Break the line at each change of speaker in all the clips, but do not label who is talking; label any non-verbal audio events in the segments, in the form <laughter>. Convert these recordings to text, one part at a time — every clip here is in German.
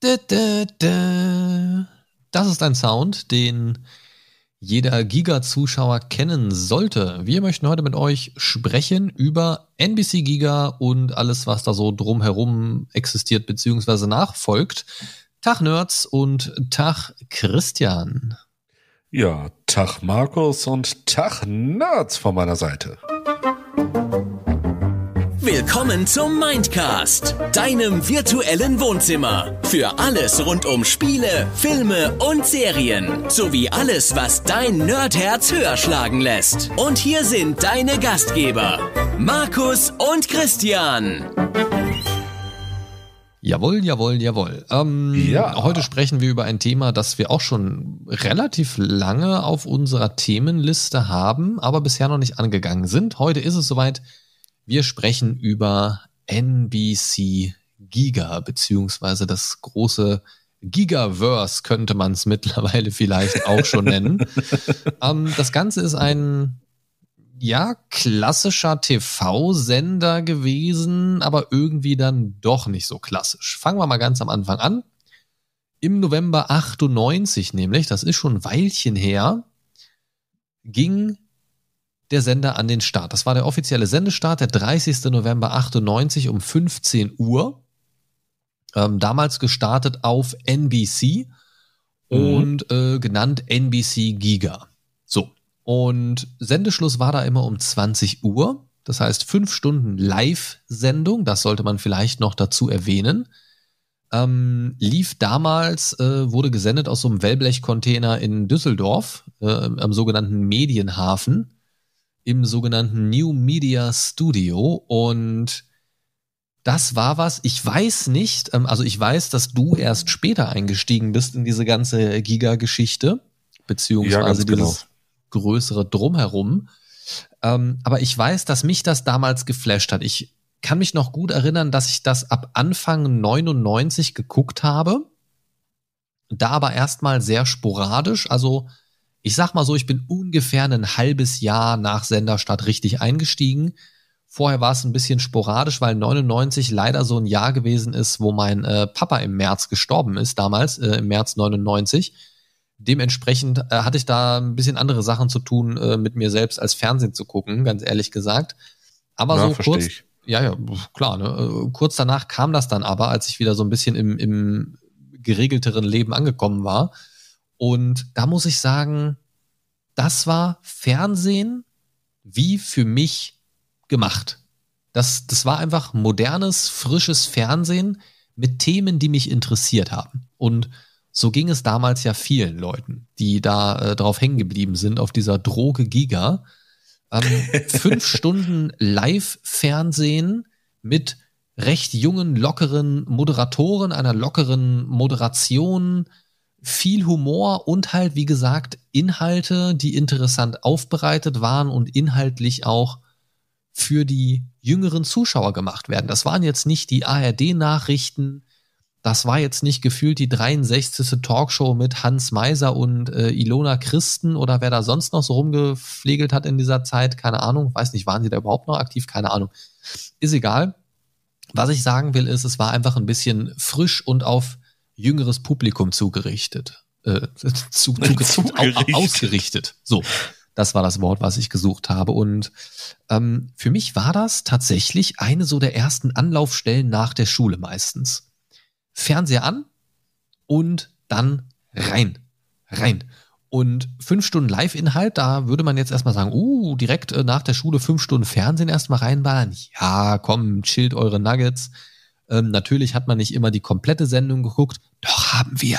Das ist ein Sound, den jeder Giga-Zuschauer kennen sollte. Wir möchten heute mit euch sprechen über NBC Giga und alles, was da so drumherum existiert bzw. nachfolgt.
Tag Nerds und Tag Christian. Ja, Tag Markus und Tag Nerds von meiner Seite. Musik Willkommen zum Mindcast, deinem virtuellen Wohnzimmer. Für alles rund um Spiele, Filme und Serien. Sowie alles, was dein Nerdherz höher schlagen lässt. Und hier sind deine Gastgeber, Markus und Christian.
Jawohl, jawohl, jawohl. Ähm, ja. Heute sprechen wir über ein Thema, das wir auch schon relativ lange auf unserer Themenliste haben, aber bisher noch nicht angegangen sind. Heute ist es soweit. Wir sprechen über NBC Giga, beziehungsweise das große Gigaverse könnte man es mittlerweile vielleicht auch schon nennen. <laughs> ähm, das Ganze ist ein ja klassischer TV-Sender gewesen, aber irgendwie dann doch nicht so klassisch. Fangen wir mal ganz am Anfang an. Im November 98 nämlich, das ist schon ein Weilchen her, ging der Sender an den Start. Das war der offizielle Sendestart, der 30. November 98 um 15 Uhr. Ähm, damals gestartet auf NBC mhm. und äh, genannt NBC Giga. So. Und Sendeschluss war da immer um 20 Uhr. Das heißt, fünf Stunden Live-Sendung, das sollte man vielleicht noch dazu erwähnen. Ähm, lief damals, äh, wurde gesendet aus so einem Wellblech-Container in Düsseldorf, äh, am sogenannten Medienhafen im sogenannten New Media Studio und das war was. Ich weiß nicht, ähm, also ich weiß, dass du erst später eingestiegen bist in diese ganze Giga-Geschichte, beziehungsweise ja, dieses genau. größere Drumherum. Ähm, aber ich weiß, dass mich das damals geflasht hat. Ich kann mich noch gut erinnern, dass ich das ab Anfang 99 geguckt habe. Da aber erstmal sehr sporadisch, also ich sag mal so, ich bin ungefähr ein halbes Jahr nach Senderstadt richtig eingestiegen. Vorher war es ein bisschen sporadisch, weil 99 leider so ein Jahr gewesen ist, wo mein äh, Papa im März gestorben ist, damals, äh, im März 99. Dementsprechend äh, hatte ich da ein bisschen andere Sachen zu tun, äh, mit mir selbst als Fernsehen zu gucken, ganz ehrlich gesagt. Aber ja, so kurz, ich. ja, ja, klar, ne? Äh, kurz danach kam das dann aber, als ich wieder so ein bisschen im, im geregelteren Leben angekommen war und da muss ich sagen, das war Fernsehen wie für mich gemacht. Das, das war einfach modernes, frisches Fernsehen mit Themen, die mich interessiert haben. Und so ging es damals ja vielen Leuten, die da äh, drauf hängen geblieben sind, auf dieser Droge Giga. Ähm, <laughs> fünf Stunden Live-Fernsehen mit recht jungen, lockeren Moderatoren, einer lockeren Moderation, viel Humor und halt, wie gesagt, Inhalte, die interessant aufbereitet waren und inhaltlich auch für die jüngeren Zuschauer gemacht werden. Das waren jetzt nicht die ARD-Nachrichten, das war jetzt nicht gefühlt die 63. Talkshow mit Hans Meiser und äh, Ilona Christen oder wer da sonst noch so rumgepflegelt hat in dieser Zeit, keine Ahnung, weiß nicht, waren sie da überhaupt noch aktiv, keine Ahnung. Ist egal. Was ich sagen will, ist, es war einfach ein bisschen frisch und auf jüngeres Publikum zugerichtet. Äh, <laughs>
zu, zugerichtet, zugerichtet.
ausgerichtet. So, das war das Wort, was ich gesucht habe. Und ähm, für mich war das tatsächlich eine so der ersten Anlaufstellen nach der Schule meistens. Fernseher an und dann rein. Rein. Und fünf Stunden Live-Inhalt, da würde man jetzt erstmal sagen, uh, direkt äh, nach der Schule fünf Stunden Fernsehen erstmal reinballern. Ja, komm, chillt eure Nuggets. Ähm, natürlich hat man nicht immer die komplette Sendung geguckt, doch haben wir.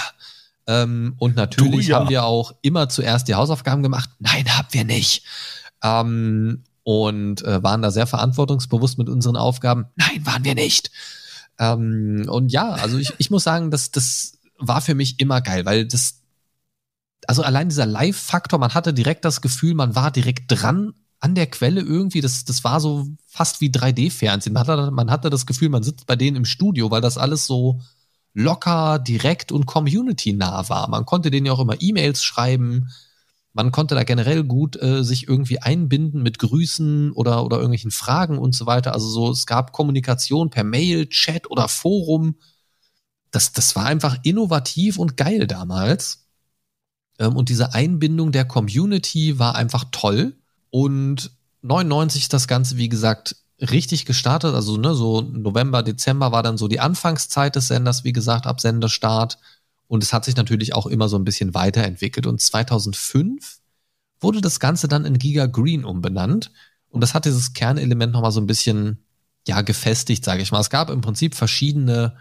Ähm, und natürlich ja. haben wir auch immer zuerst die Hausaufgaben gemacht. Nein, haben wir nicht. Ähm, und äh, waren da sehr verantwortungsbewusst mit unseren Aufgaben. Nein, waren wir nicht. Ähm, und ja, also ich, ich muss sagen, das, das war für mich immer geil, weil das, also allein dieser Live-Faktor, man hatte direkt das Gefühl, man war direkt dran an der Quelle irgendwie, das, das war so fast wie 3D-Fernsehen. Man hatte, man hatte das Gefühl, man sitzt bei denen im Studio, weil das alles so locker, direkt und community-nah war. Man konnte denen ja auch immer E-Mails schreiben. Man konnte da generell gut äh, sich irgendwie einbinden mit Grüßen oder, oder irgendwelchen Fragen und so weiter. Also so, es gab Kommunikation per Mail, Chat oder Forum. Das, das war einfach innovativ und geil damals. Ähm, und diese Einbindung der Community war einfach toll und 99 ist das Ganze, wie gesagt, richtig gestartet. Also ne, so November, Dezember war dann so die Anfangszeit des Senders, wie gesagt, ab Sendestart. Und es hat sich natürlich auch immer so ein bisschen weiterentwickelt. Und 2005 wurde das Ganze dann in Giga Green umbenannt. Und das hat dieses Kernelement nochmal so ein bisschen, ja, gefestigt, sage ich mal. Es gab im Prinzip verschiedene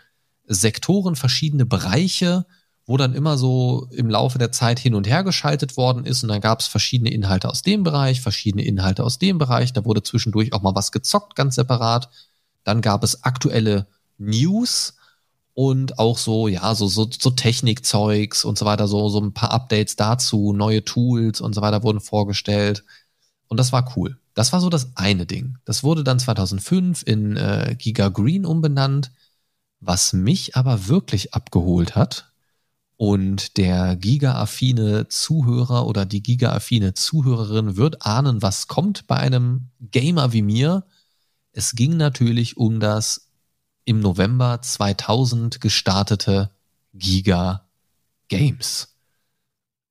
Sektoren, verschiedene Bereiche wo dann immer so im Laufe der Zeit hin und her geschaltet worden ist und dann gab es verschiedene Inhalte aus dem Bereich, verschiedene Inhalte aus dem Bereich, da wurde zwischendurch auch mal was gezockt, ganz separat. Dann gab es aktuelle News und auch so, ja, so, so, so Technikzeugs und so weiter, so, so ein paar Updates dazu, neue Tools und so weiter wurden vorgestellt. Und das war cool. Das war so das eine Ding. Das wurde dann 2005 in äh, Giga Green umbenannt. Was mich aber wirklich abgeholt hat, und der gigaaffine Zuhörer oder die gigaaffine Zuhörerin wird ahnen, was kommt bei einem Gamer wie mir. Es ging natürlich um das im November 2000 gestartete Giga Games.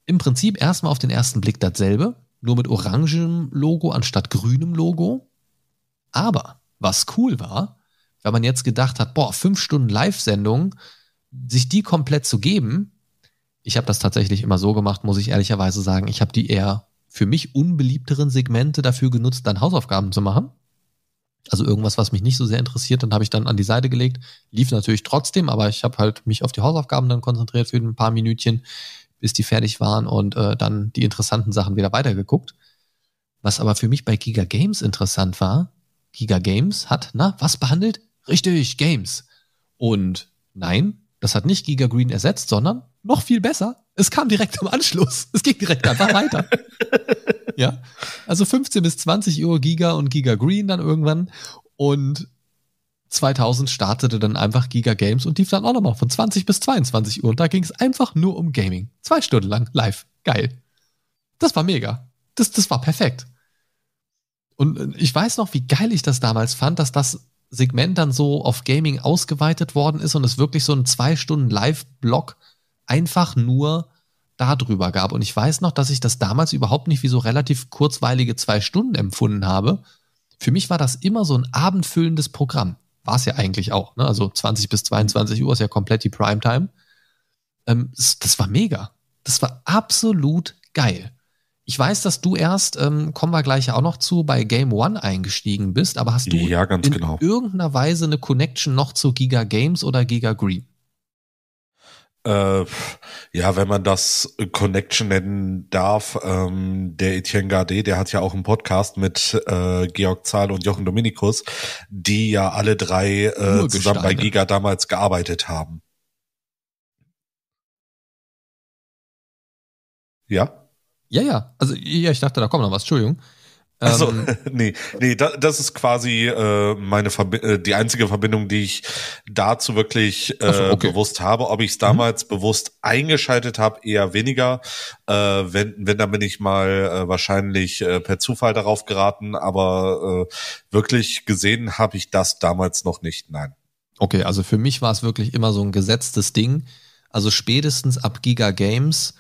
Im Prinzip erstmal auf den ersten Blick dasselbe, nur mit orangem Logo anstatt grünem Logo. Aber was cool war, wenn man jetzt gedacht hat, boah, fünf Stunden Live-Sendung, sich die komplett zu geben, ich habe das tatsächlich immer so gemacht, muss ich ehrlicherweise sagen. Ich habe die eher für mich unbeliebteren Segmente dafür genutzt, dann Hausaufgaben zu machen. Also irgendwas, was mich nicht so sehr interessiert, dann habe ich dann an die Seite gelegt. Lief natürlich trotzdem, aber ich habe halt mich auf die Hausaufgaben dann konzentriert für ein paar Minütchen, bis die fertig waren und äh, dann die interessanten Sachen wieder weitergeguckt. Was aber für mich bei Giga Games interessant war, Giga Games hat, na, was behandelt? Richtig, Games. Und nein, das hat nicht Giga Green ersetzt, sondern noch viel besser. Es kam direkt am Anschluss. Es ging direkt einfach weiter. <laughs> ja. Also 15 bis 20 Uhr Giga und Giga Green dann irgendwann. Und 2000 startete dann einfach Giga Games und lief dann auch nochmal von 20 bis 22 Uhr. Und da ging es einfach nur um Gaming. Zwei Stunden lang live. Geil. Das war mega. Das, das war perfekt. Und äh, ich weiß noch, wie geil ich das damals fand, dass das Segment dann so auf Gaming ausgeweitet worden ist und es wirklich so ein zwei Stunden Live-Block einfach nur darüber gab. Und ich weiß noch, dass ich das damals überhaupt nicht wie so relativ kurzweilige zwei Stunden empfunden habe. Für mich war das immer so ein abendfüllendes Programm. War es ja eigentlich auch. Ne? Also 20 bis 22 Uhr ist ja komplett die Primetime. Ähm, das war mega. Das war absolut geil. Ich weiß, dass du erst, ähm, kommen wir gleich auch noch zu, bei Game One eingestiegen bist, aber hast du ja, in genau. irgendeiner Weise eine Connection noch zu Giga Games oder Giga Green?
Äh, ja, wenn man das Connection nennen darf, ähm, der Etienne Gardet, der hat ja auch einen Podcast mit äh, Georg Zahl und Jochen Dominikus, die ja alle drei äh, zusammen bei Giga damals gearbeitet haben. Ja? Ja, ja. Also
ja, ich dachte, da kommt noch was. Entschuldigung.
Also <laughs> nee, nee, da, das ist quasi äh, meine Verbi äh, die einzige Verbindung, die ich dazu wirklich äh, so, okay. bewusst habe. Ob ich es mhm. damals mhm. bewusst eingeschaltet habe, eher weniger. Äh, wenn, wenn, dann bin ich mal äh, wahrscheinlich äh, per Zufall darauf geraten, aber äh, wirklich gesehen habe ich das damals noch nicht, nein. Okay, also für mich
war es wirklich immer so ein
gesetztes Ding.
Also spätestens ab Giga Games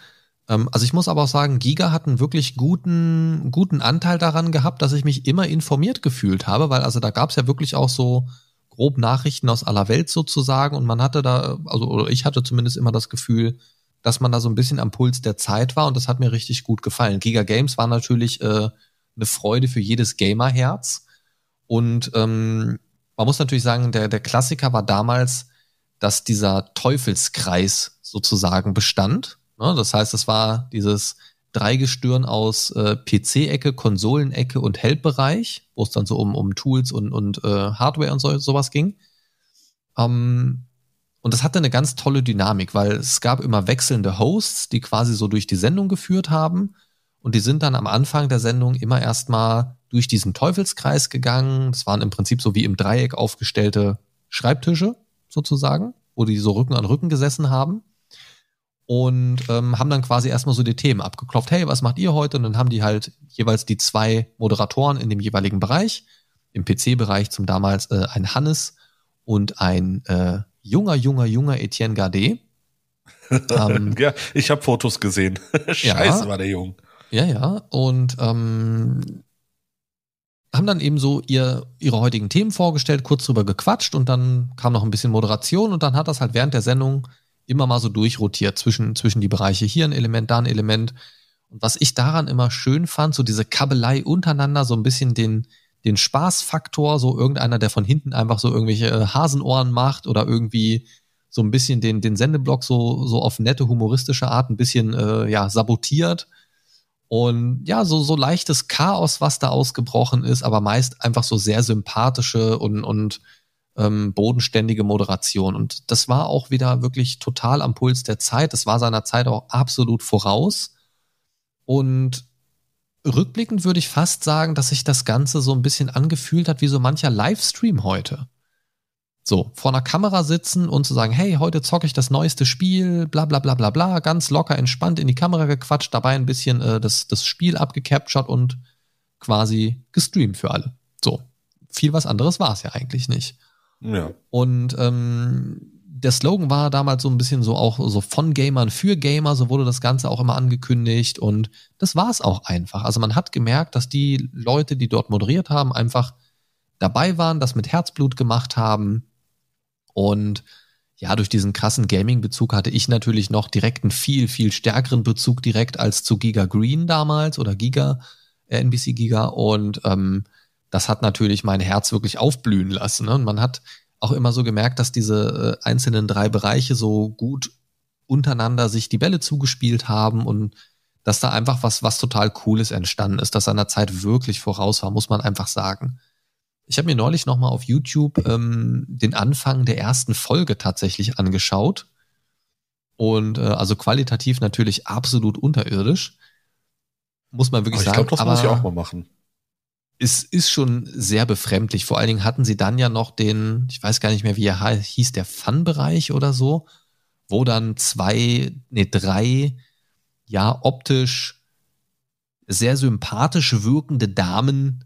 ähm, also ich muss aber auch sagen, Giga hat einen wirklich guten, guten Anteil daran gehabt, dass ich mich immer informiert gefühlt habe, weil also da gab es ja wirklich auch so grob Nachrichten aus aller Welt sozusagen und man hatte da, also oder ich hatte zumindest immer das Gefühl, dass man da so ein bisschen am Puls der Zeit war und das hat mir richtig gut gefallen. Giga Games war natürlich äh, eine Freude für jedes Gamerherz und ähm, man muss natürlich sagen, der, der Klassiker war damals, dass dieser Teufelskreis sozusagen bestand Ne? Das heißt, es war dieses Dreigestirn aus äh, PC-Ecke, Konsolenecke und Help-Bereich, wo es dann so um, um Tools und, und äh, Hardware und so, sowas ging. Ähm, und das hatte eine ganz tolle Dynamik, weil es gab immer wechselnde Hosts, die quasi so durch die Sendung geführt haben. Und die sind dann am Anfang der Sendung immer erstmal durch diesen Teufelskreis gegangen. Das waren im Prinzip so wie im Dreieck aufgestellte Schreibtische sozusagen, wo die so Rücken an Rücken gesessen haben und ähm, haben dann quasi erstmal so die Themen abgeklopft. Hey, was macht ihr heute? Und dann haben die halt jeweils die zwei Moderatoren in dem jeweiligen Bereich, im PC-Bereich zum damals äh, ein Hannes und ein äh, junger, junger, junger Etienne Gardet.
<laughs> ähm, ja, ich habe Fotos gesehen. <laughs> Scheiße, ja, war der jung.
Ja, ja. Und ähm, haben dann eben so ihr, ihre heutigen Themen vorgestellt, kurz drüber gequatscht und dann kam noch ein bisschen Moderation und dann hat das halt während der Sendung immer mal so durchrotiert zwischen, zwischen die Bereiche. Hier ein Element, da ein Element. Und was ich daran immer schön fand, so diese Kabelei untereinander, so ein bisschen den, den Spaßfaktor, so irgendeiner, der von hinten einfach so irgendwelche äh, Hasenohren macht oder irgendwie so ein bisschen den, den Sendeblock so, so auf nette, humoristische Art ein bisschen äh, ja, sabotiert. Und ja, so, so leichtes Chaos, was da ausgebrochen ist, aber meist einfach so sehr sympathische und, und ähm, bodenständige Moderation. Und das war auch wieder wirklich total am Puls der Zeit. Das war seiner Zeit auch absolut voraus. Und rückblickend würde ich fast sagen, dass sich das Ganze so ein bisschen angefühlt hat wie so mancher Livestream heute. So, vor einer Kamera sitzen und zu sagen, hey, heute zocke ich das neueste Spiel, bla bla bla bla bla, ganz locker entspannt in die Kamera gequatscht, dabei ein bisschen äh, das, das Spiel abgecaptured und quasi gestreamt für alle. So, viel was anderes war es ja eigentlich nicht. Ja. Und ähm, der Slogan war damals so ein bisschen so auch so von Gamern für Gamer, so wurde das Ganze auch immer angekündigt und das war es auch einfach. Also man hat gemerkt, dass die Leute, die dort moderiert haben, einfach dabei waren, das mit Herzblut gemacht haben und ja, durch diesen krassen Gaming-Bezug hatte ich natürlich noch direkt einen viel, viel stärkeren Bezug direkt als zu Giga Green damals oder Giga, äh, NBC Giga und ähm, das hat natürlich mein Herz wirklich aufblühen lassen. Ne? Und man hat auch immer so gemerkt, dass diese äh, einzelnen drei Bereiche so gut untereinander sich die Bälle zugespielt haben und dass da einfach was, was total Cooles entstanden ist, das seiner Zeit wirklich voraus war, muss man einfach sagen. Ich habe mir neulich nochmal auf YouTube ähm, den Anfang der ersten Folge tatsächlich angeschaut. Und äh, also qualitativ natürlich absolut unterirdisch. Muss man wirklich aber ich sagen. Ich glaube, das aber, muss ich auch mal machen es ist schon sehr befremdlich. Vor allen Dingen hatten sie dann ja noch den, ich weiß gar nicht mehr, wie er hieß, der Fun-Bereich oder so, wo dann zwei, nee, drei, ja, optisch sehr sympathisch wirkende Damen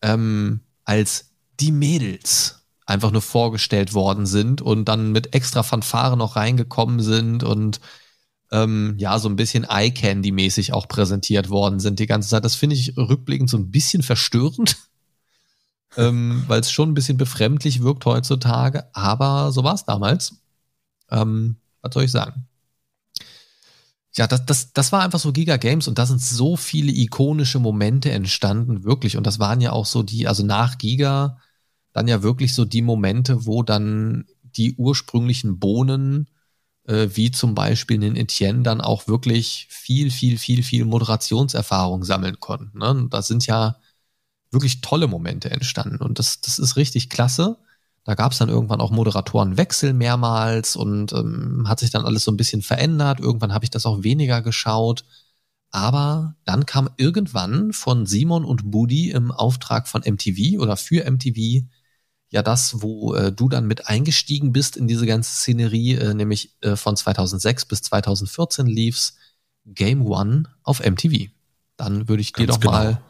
ähm, als die Mädels einfach nur vorgestellt worden sind und dann mit extra Fanfare noch reingekommen sind und ähm, ja, so ein bisschen Eye-Candy-mäßig auch präsentiert worden sind die ganze Zeit. Das finde ich rückblickend so ein bisschen verstörend, <laughs> ähm, weil es schon ein bisschen befremdlich wirkt heutzutage, aber so war es damals. Ähm, was soll ich sagen? Ja, das, das, das war einfach so Giga Games und da sind so viele ikonische Momente entstanden, wirklich. Und das waren ja auch so die, also nach Giga, dann ja wirklich so die Momente, wo dann die ursprünglichen Bohnen äh, wie zum Beispiel den Etienne dann auch wirklich viel, viel, viel, viel Moderationserfahrung sammeln konnten. Ne? Da sind ja wirklich tolle Momente entstanden und das, das ist richtig klasse. Da gab es dann irgendwann auch Moderatorenwechsel mehrmals und ähm, hat sich dann alles so ein bisschen verändert. Irgendwann habe ich das auch weniger geschaut. Aber dann kam irgendwann von Simon und Budi im Auftrag von MTV oder für MTV ja das, wo äh, du dann mit eingestiegen bist in diese ganze Szenerie, äh, nämlich äh, von 2006 bis 2014 lief's Game One auf MTV. Dann würde ich Ganz dir doch genau. mal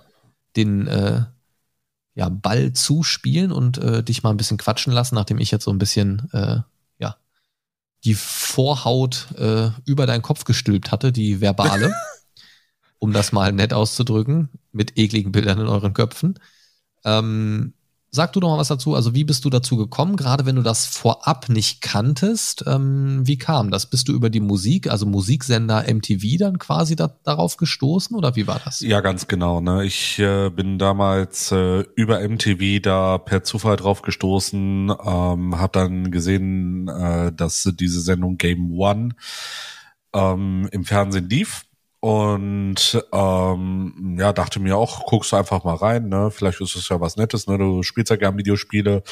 den äh, ja, Ball zuspielen und äh, dich mal ein bisschen quatschen lassen, nachdem ich jetzt so ein bisschen äh, ja die Vorhaut äh, über deinen Kopf gestülpt hatte, die verbale, <laughs> um das mal nett auszudrücken, mit ekligen Bildern in euren Köpfen. Ähm, Sag du doch mal was dazu. Also wie bist du dazu gekommen? Gerade wenn du das vorab nicht kanntest, ähm, wie kam das? Bist du über die Musik, also Musiksender MTV dann quasi da, darauf gestoßen oder wie war
das? Ja, ganz genau. Ne? Ich äh, bin damals äh, über MTV da per Zufall drauf gestoßen, ähm, habe dann gesehen, äh, dass diese Sendung Game One ähm, im Fernsehen lief und ähm, ja, dachte mir auch, guckst du einfach mal rein, ne? Vielleicht ist es ja was Nettes, ne? Du spielst ja gern Videospiele.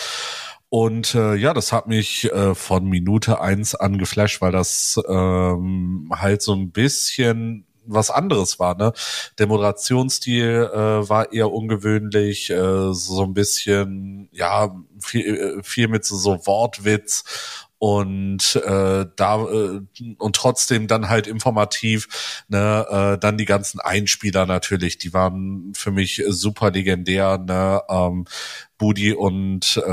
Und äh, ja, das hat mich äh, von Minute eins an geflasht, weil das ähm, halt so ein bisschen was anderes war. Ne? Der Moderationsstil äh, war eher ungewöhnlich, äh, so ein bisschen, ja, viel, äh, viel mit so, so Wortwitz und äh, da äh, und trotzdem dann halt informativ ne äh, dann die ganzen Einspieler natürlich die waren für mich super legendär ne ähm, Budi und äh,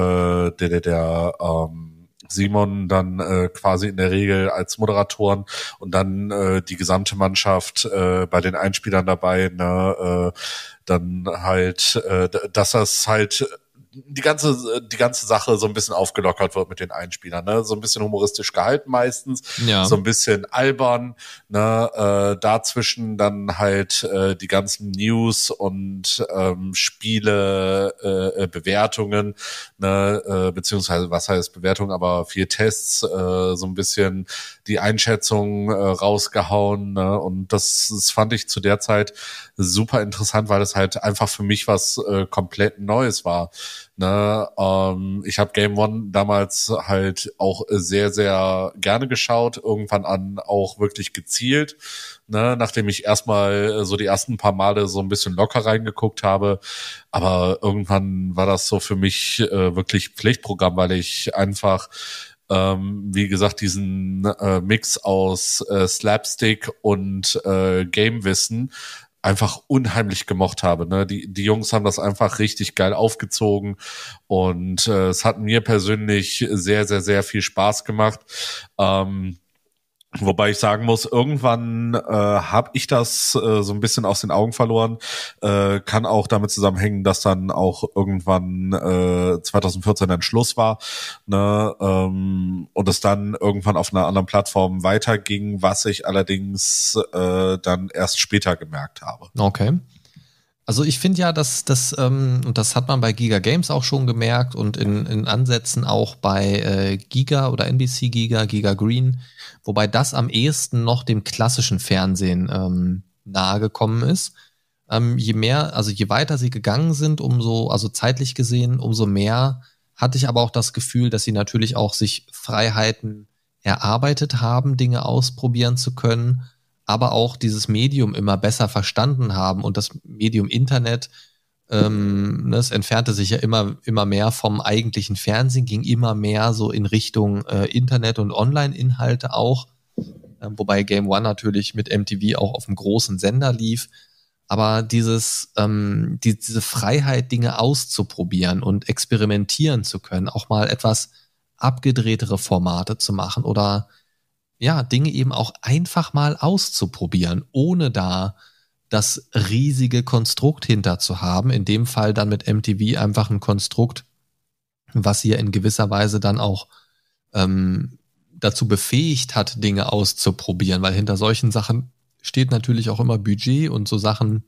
der der, der ähm, Simon dann äh, quasi in der Regel als Moderatoren und dann äh, die gesamte Mannschaft äh, bei den Einspielern dabei, ne, äh, dann halt, äh, dass das halt die ganze, die ganze Sache so ein bisschen aufgelockert wird mit den Einspielern, ne? So ein bisschen humoristisch gehalten meistens, ja. so ein bisschen albern, ne? Äh, dazwischen dann halt äh, die ganzen News und ähm, Spiele, äh, äh Bewertungen, ne? Äh, beziehungsweise was heißt Bewertung, aber vier Tests, äh, so ein bisschen die Einschätzung äh, rausgehauen, ne? Und das, das fand ich zu der Zeit super interessant, weil das halt einfach für mich was äh, komplett Neues war. Ne, ähm, ich habe Game One damals halt auch sehr, sehr gerne geschaut, irgendwann an auch wirklich gezielt. Ne, nachdem ich erstmal so die ersten paar Male so ein bisschen locker reingeguckt habe. Aber irgendwann war das so für mich äh, wirklich Pflichtprogramm, weil ich einfach ähm, wie gesagt, diesen äh, Mix aus äh, Slapstick und äh, Game-Wissen einfach unheimlich gemocht habe. Ne? Die, die Jungs haben das einfach richtig geil aufgezogen und äh, es hat mir persönlich sehr, sehr, sehr viel Spaß gemacht. Ähm, Wobei ich sagen muss, irgendwann äh, habe ich das äh, so ein bisschen aus den Augen verloren. Äh, kann auch damit zusammenhängen, dass dann auch irgendwann äh, 2014 ein Schluss war ne? ähm, und es dann irgendwann auf einer anderen Plattform weiterging, was ich allerdings äh, dann erst später gemerkt habe.
Okay. Also ich finde ja, dass das, ähm, und das hat man bei Giga Games auch schon gemerkt und in, in Ansätzen auch bei äh, Giga oder NBC Giga, Giga Green, wobei das am ehesten noch dem klassischen Fernsehen ähm, nahegekommen ist. Ähm, je mehr, also je weiter sie gegangen sind, umso, also zeitlich gesehen, umso mehr hatte ich aber auch das Gefühl, dass sie natürlich auch sich Freiheiten erarbeitet haben, Dinge ausprobieren zu können aber auch dieses Medium immer besser verstanden haben und das Medium Internet, ähm, ne, entfernte sich ja immer, immer mehr vom eigentlichen Fernsehen, ging immer mehr so in Richtung äh, Internet und Online-Inhalte auch, ähm, wobei Game One natürlich mit MTV auch auf dem großen Sender lief. Aber dieses, ähm, die, diese Freiheit, Dinge auszuprobieren und experimentieren zu können, auch mal etwas abgedrehtere Formate zu machen oder ja, Dinge eben auch einfach mal auszuprobieren, ohne da das riesige Konstrukt hinter zu haben. In dem Fall dann mit MTV einfach ein Konstrukt, was hier in gewisser Weise dann auch ähm, dazu befähigt hat, Dinge auszuprobieren, weil hinter solchen Sachen steht natürlich auch immer Budget und so Sachen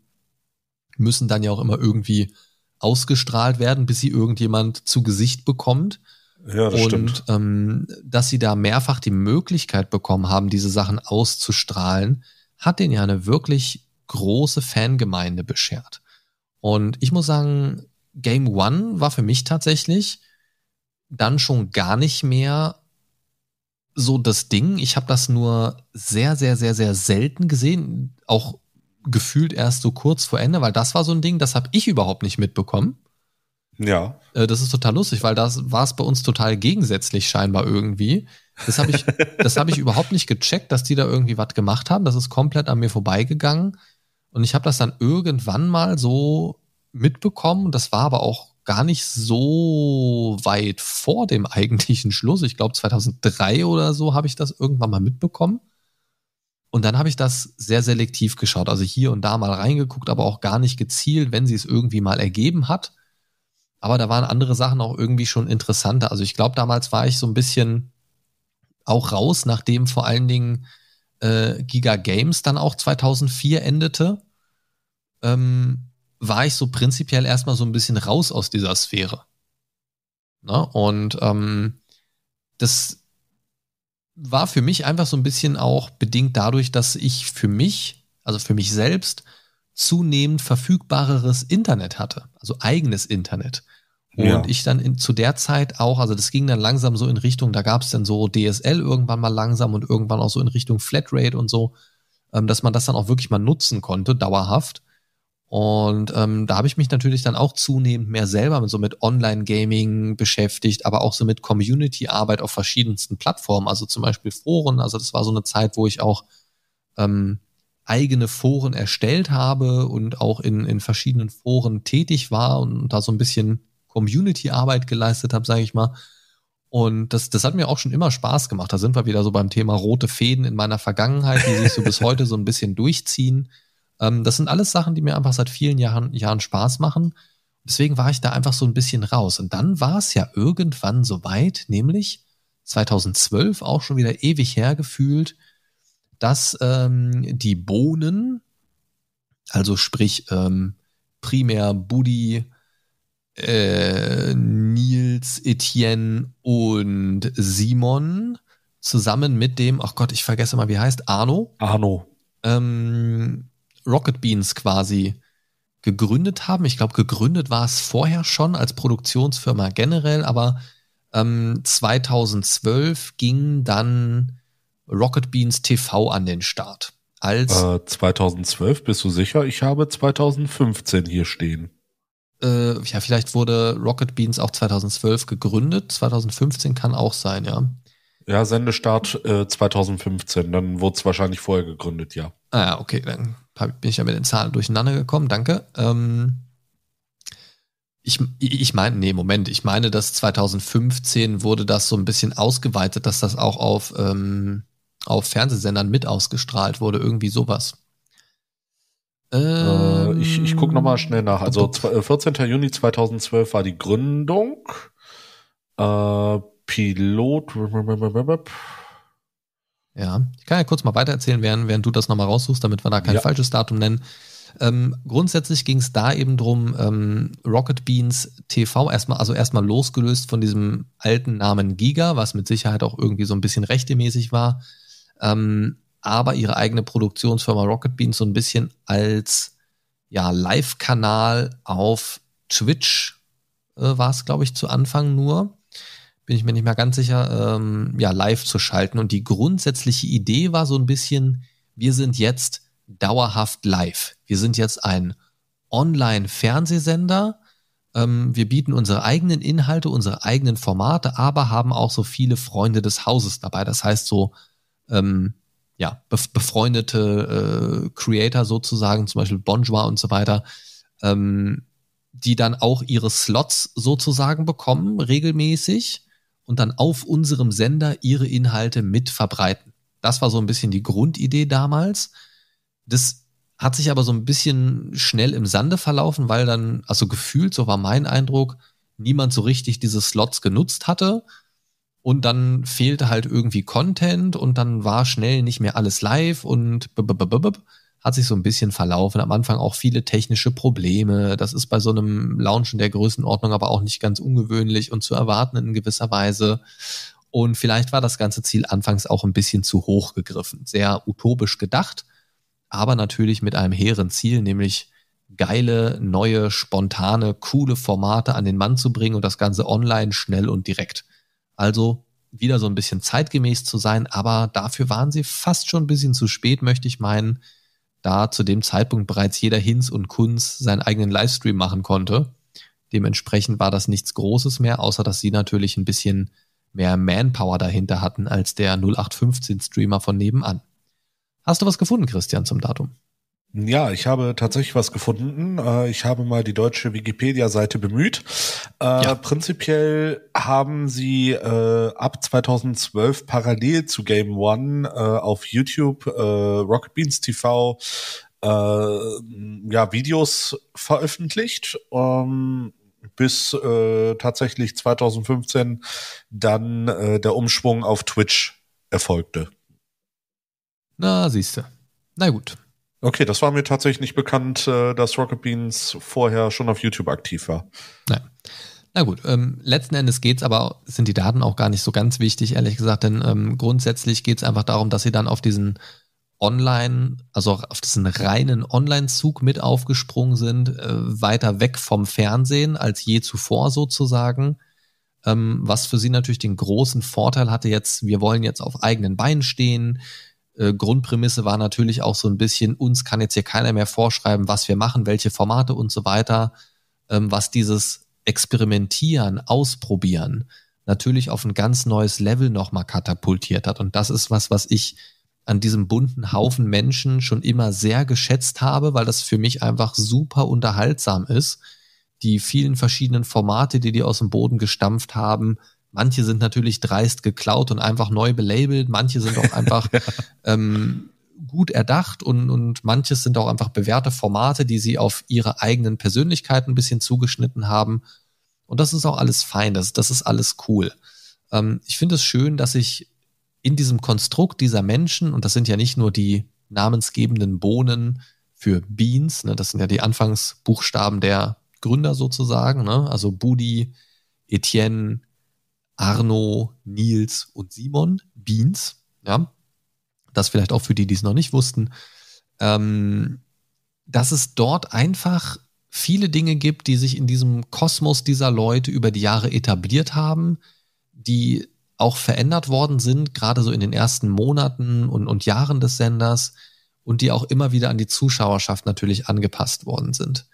müssen dann ja auch immer irgendwie ausgestrahlt werden, bis sie irgendjemand zu Gesicht bekommt. Ja, das und Ähm, dass sie da mehrfach die Möglichkeit bekommen haben, diese Sachen auszustrahlen, hat denen ja eine wirklich große Fangemeinde beschert. Und ich muss sagen, Game One war für mich tatsächlich dann schon gar nicht mehr so das Ding. Ich habe das nur sehr, sehr, sehr, sehr selten gesehen, auch gefühlt erst so kurz vor Ende, weil das war so ein Ding, das habe ich überhaupt nicht mitbekommen. Ja. Äh, das ist total lustig, weil das war es bei uns total gegensätzlich scheinbar irgendwie. Das habe ich, das ich <laughs> überhaupt nicht gecheckt, dass die da irgendwie was gemacht haben. Das ist komplett an mir vorbeigegangen. Und ich habe das dann irgendwann mal so mitbekommen. Das war aber auch gar nicht so weit vor dem eigentlichen Schluss. Ich glaube 2003 oder so habe ich das irgendwann mal mitbekommen. Und dann habe ich das sehr selektiv geschaut. Also hier und da mal reingeguckt, aber auch gar nicht gezielt, wenn sie es irgendwie mal ergeben hat aber da waren andere Sachen auch irgendwie schon interessanter. Also ich glaube, damals war ich so ein bisschen auch raus, nachdem vor allen Dingen äh, Giga Games dann auch 2004 endete, ähm, war ich so prinzipiell erstmal so ein bisschen raus aus dieser Sphäre. Ne? Und ähm, das war für mich einfach so ein bisschen auch bedingt dadurch, dass ich für mich, also für mich selbst, zunehmend verfügbareres Internet hatte, also eigenes Internet. Ja. Und ich dann in, zu der Zeit auch, also das ging dann langsam so in Richtung, da gab es dann so DSL irgendwann mal langsam und irgendwann auch so in Richtung Flatrate und so, ähm, dass man das dann auch wirklich mal nutzen konnte, dauerhaft. Und ähm, da habe ich mich natürlich dann auch zunehmend mehr selber mit, so mit Online-Gaming beschäftigt, aber auch so mit Community-Arbeit auf verschiedensten Plattformen, also zum Beispiel Foren. Also das war so eine Zeit, wo ich auch ähm, eigene Foren erstellt habe und auch in, in verschiedenen Foren tätig war und da so ein bisschen Community-Arbeit geleistet habe, sage ich mal. Und das, das hat mir auch schon immer Spaß gemacht. Da sind wir wieder so beim Thema rote Fäden in meiner Vergangenheit, die sich so bis <laughs> heute so ein bisschen durchziehen. Ähm, das sind alles Sachen, die mir einfach seit vielen Jahren, Jahren Spaß machen. Deswegen war ich da einfach so ein bisschen raus. Und dann war es ja irgendwann soweit, nämlich 2012, auch schon wieder ewig hergefühlt, dass ähm, die Bohnen, also sprich ähm, primär Buddy, äh, Nils, Etienne und Simon zusammen mit dem, ach Gott, ich vergesse mal, wie heißt, Arno. Arno. Ähm, Rocket Beans quasi gegründet haben. Ich glaube, gegründet war es vorher schon als Produktionsfirma generell, aber ähm, 2012 ging dann Rocket Beans TV an den Start. Als
äh, 2012 bist du sicher? Ich habe 2015 hier stehen
äh, ja, vielleicht wurde Rocket Beans auch 2012 gegründet. 2015 kann auch sein, ja.
Ja, Sendestart äh, 2015. Dann wurde es wahrscheinlich vorher gegründet, ja.
Ah ja, okay, dann bin ich ja mit den Zahlen durcheinander gekommen, danke. Ähm, ich, ich meine, nee, Moment, ich meine, dass 2015 wurde das so ein bisschen ausgeweitet, dass das auch auf, ähm, auf Fernsehsendern mit ausgestrahlt wurde, irgendwie sowas.
Ähm, ich ich gucke nochmal ähm, schnell nach. Also 14. Äh, Juni 2012 war die Gründung. Äh, Pilot. Ja,
ich kann ja kurz mal weitererzählen, während, während du das nochmal raussuchst, damit wir da kein ja. falsches Datum nennen. Ähm, grundsätzlich ging es da eben drum, ähm, Rocket Beans TV erstmal, also erstmal losgelöst von diesem alten Namen Giga, was mit Sicherheit auch irgendwie so ein bisschen rechtemäßig war, ähm, aber ihre eigene Produktionsfirma Rocket Beans so ein bisschen als ja, Live-Kanal auf Twitch äh, war es, glaube ich, zu Anfang nur. Bin ich mir nicht mehr ganz sicher, ähm, ja, live zu schalten. Und die grundsätzliche Idee war so ein bisschen, wir sind jetzt dauerhaft live. Wir sind jetzt ein Online-Fernsehsender. Ähm, wir bieten unsere eigenen Inhalte, unsere eigenen Formate, aber haben auch so viele Freunde des Hauses dabei. Das heißt so, ähm, ja, befreundete äh, Creator sozusagen, zum Beispiel Bonjour und so weiter, ähm, die dann auch ihre Slots sozusagen bekommen, regelmäßig, und dann auf unserem Sender ihre Inhalte mit verbreiten. Das war so ein bisschen die Grundidee damals. Das hat sich aber so ein bisschen schnell im Sande verlaufen, weil dann, also gefühlt, so war mein Eindruck, niemand so richtig diese Slots genutzt hatte und dann fehlte halt irgendwie Content und dann war schnell nicht mehr alles live und hat sich so ein bisschen verlaufen. Am Anfang auch viele technische Probleme. Das ist bei so einem Launchen der Größenordnung aber auch nicht ganz ungewöhnlich und zu erwarten in gewisser Weise. Und vielleicht war das ganze Ziel anfangs auch ein bisschen zu hoch gegriffen, sehr utopisch gedacht, aber natürlich mit einem hehren Ziel, nämlich geile, neue, spontane, coole Formate an den Mann zu bringen und das Ganze online, schnell und direkt. Also wieder so ein bisschen zeitgemäß zu sein, aber dafür waren sie fast schon ein bisschen zu spät, möchte ich meinen, da zu dem Zeitpunkt bereits jeder Hinz und Kunz seinen eigenen Livestream machen konnte. Dementsprechend war das nichts Großes mehr, außer dass sie natürlich ein bisschen mehr Manpower dahinter hatten als der 0815-Streamer von nebenan. Hast du was gefunden, Christian, zum Datum?
Ja, ich habe tatsächlich was gefunden. Äh, ich habe mal die deutsche Wikipedia-Seite bemüht. Äh, ja. Prinzipiell haben sie äh, ab 2012 parallel zu Game One auf YouTube Rocket Beans TV ja, Videos veröffentlicht ähm, bis tatsächlich 2015 dann der Umschwung auf Twitch erfolgte. Na, siehste. Na gut. Okay, das war mir tatsächlich nicht bekannt, äh, dass Rocket Beans vorher schon auf YouTube aktiv war.
Nein. Na gut, ähm, letzten Endes geht's, aber sind die Daten auch gar nicht so ganz wichtig, ehrlich gesagt, denn ähm, grundsätzlich geht's einfach darum, dass sie dann auf diesen Online, also auf diesen reinen Online-Zug mit aufgesprungen sind, äh, weiter weg vom Fernsehen als je zuvor sozusagen. Ähm, was für sie natürlich den großen Vorteil hatte jetzt, wir wollen jetzt auf eigenen Beinen stehen, äh, Grundprämisse war natürlich auch so ein bisschen, uns kann jetzt hier keiner mehr vorschreiben, was wir machen, welche Formate und so weiter, ähm, was dieses Experimentieren, Ausprobieren natürlich auf ein ganz neues Level nochmal katapultiert hat. Und das ist was, was ich an diesem bunten Haufen Menschen schon immer sehr geschätzt habe, weil das für mich einfach super unterhaltsam ist. Die vielen verschiedenen Formate, die die aus dem Boden gestampft haben, Manche sind natürlich dreist geklaut und einfach neu belabelt, manche sind auch einfach <laughs> ähm, gut erdacht und, und manches sind auch einfach bewährte Formate, die sie auf ihre eigenen Persönlichkeiten ein bisschen zugeschnitten haben. Und das ist auch alles fein, das, das ist alles cool. Ähm, ich finde es schön, dass ich in diesem Konstrukt dieser Menschen, und das sind ja nicht nur die namensgebenden Bohnen für Beans, ne, das sind ja die Anfangsbuchstaben der Gründer sozusagen, ne, also Budi, Etienne, Arno, Nils und Simon Beans. Ja, das vielleicht auch für die, die es noch nicht wussten. Ähm, dass es dort einfach viele Dinge gibt, die sich in diesem Kosmos dieser Leute über die Jahre etabliert haben, die auch verändert worden sind, gerade so in den ersten Monaten und, und Jahren des Senders und die auch immer wieder an die Zuschauerschaft natürlich angepasst worden sind.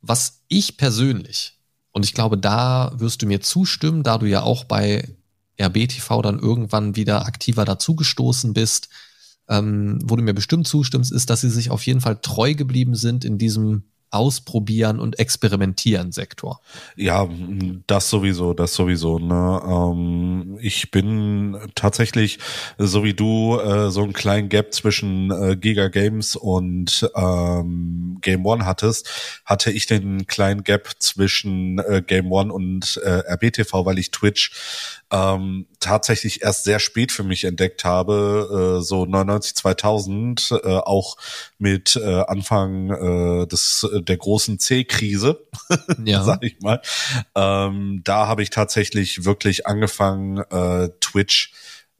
Was ich persönlich und ich glaube, da wirst du mir zustimmen, da du ja auch bei RBTV dann irgendwann wieder aktiver dazugestoßen bist, ähm, wo du mir bestimmt zustimmst, ist, dass sie sich auf jeden Fall treu geblieben sind in diesem Ausprobieren und Experimentieren Sektor.
Ja, das sowieso, das sowieso. Ne? Ähm, ich bin tatsächlich, so wie du, äh, so einen kleinen Gap zwischen äh, Giga Games und ähm, Game One hattest, hatte ich den kleinen Gap zwischen äh, Game One und äh, RBTV, weil ich Twitch ähm, tatsächlich erst sehr spät für mich entdeckt habe, äh, so 99, 2000, äh, auch mit äh, Anfang äh, des, äh, der großen C-Krise, <laughs> ja. sag ich mal. Ähm, da habe ich tatsächlich wirklich angefangen, äh, Twitch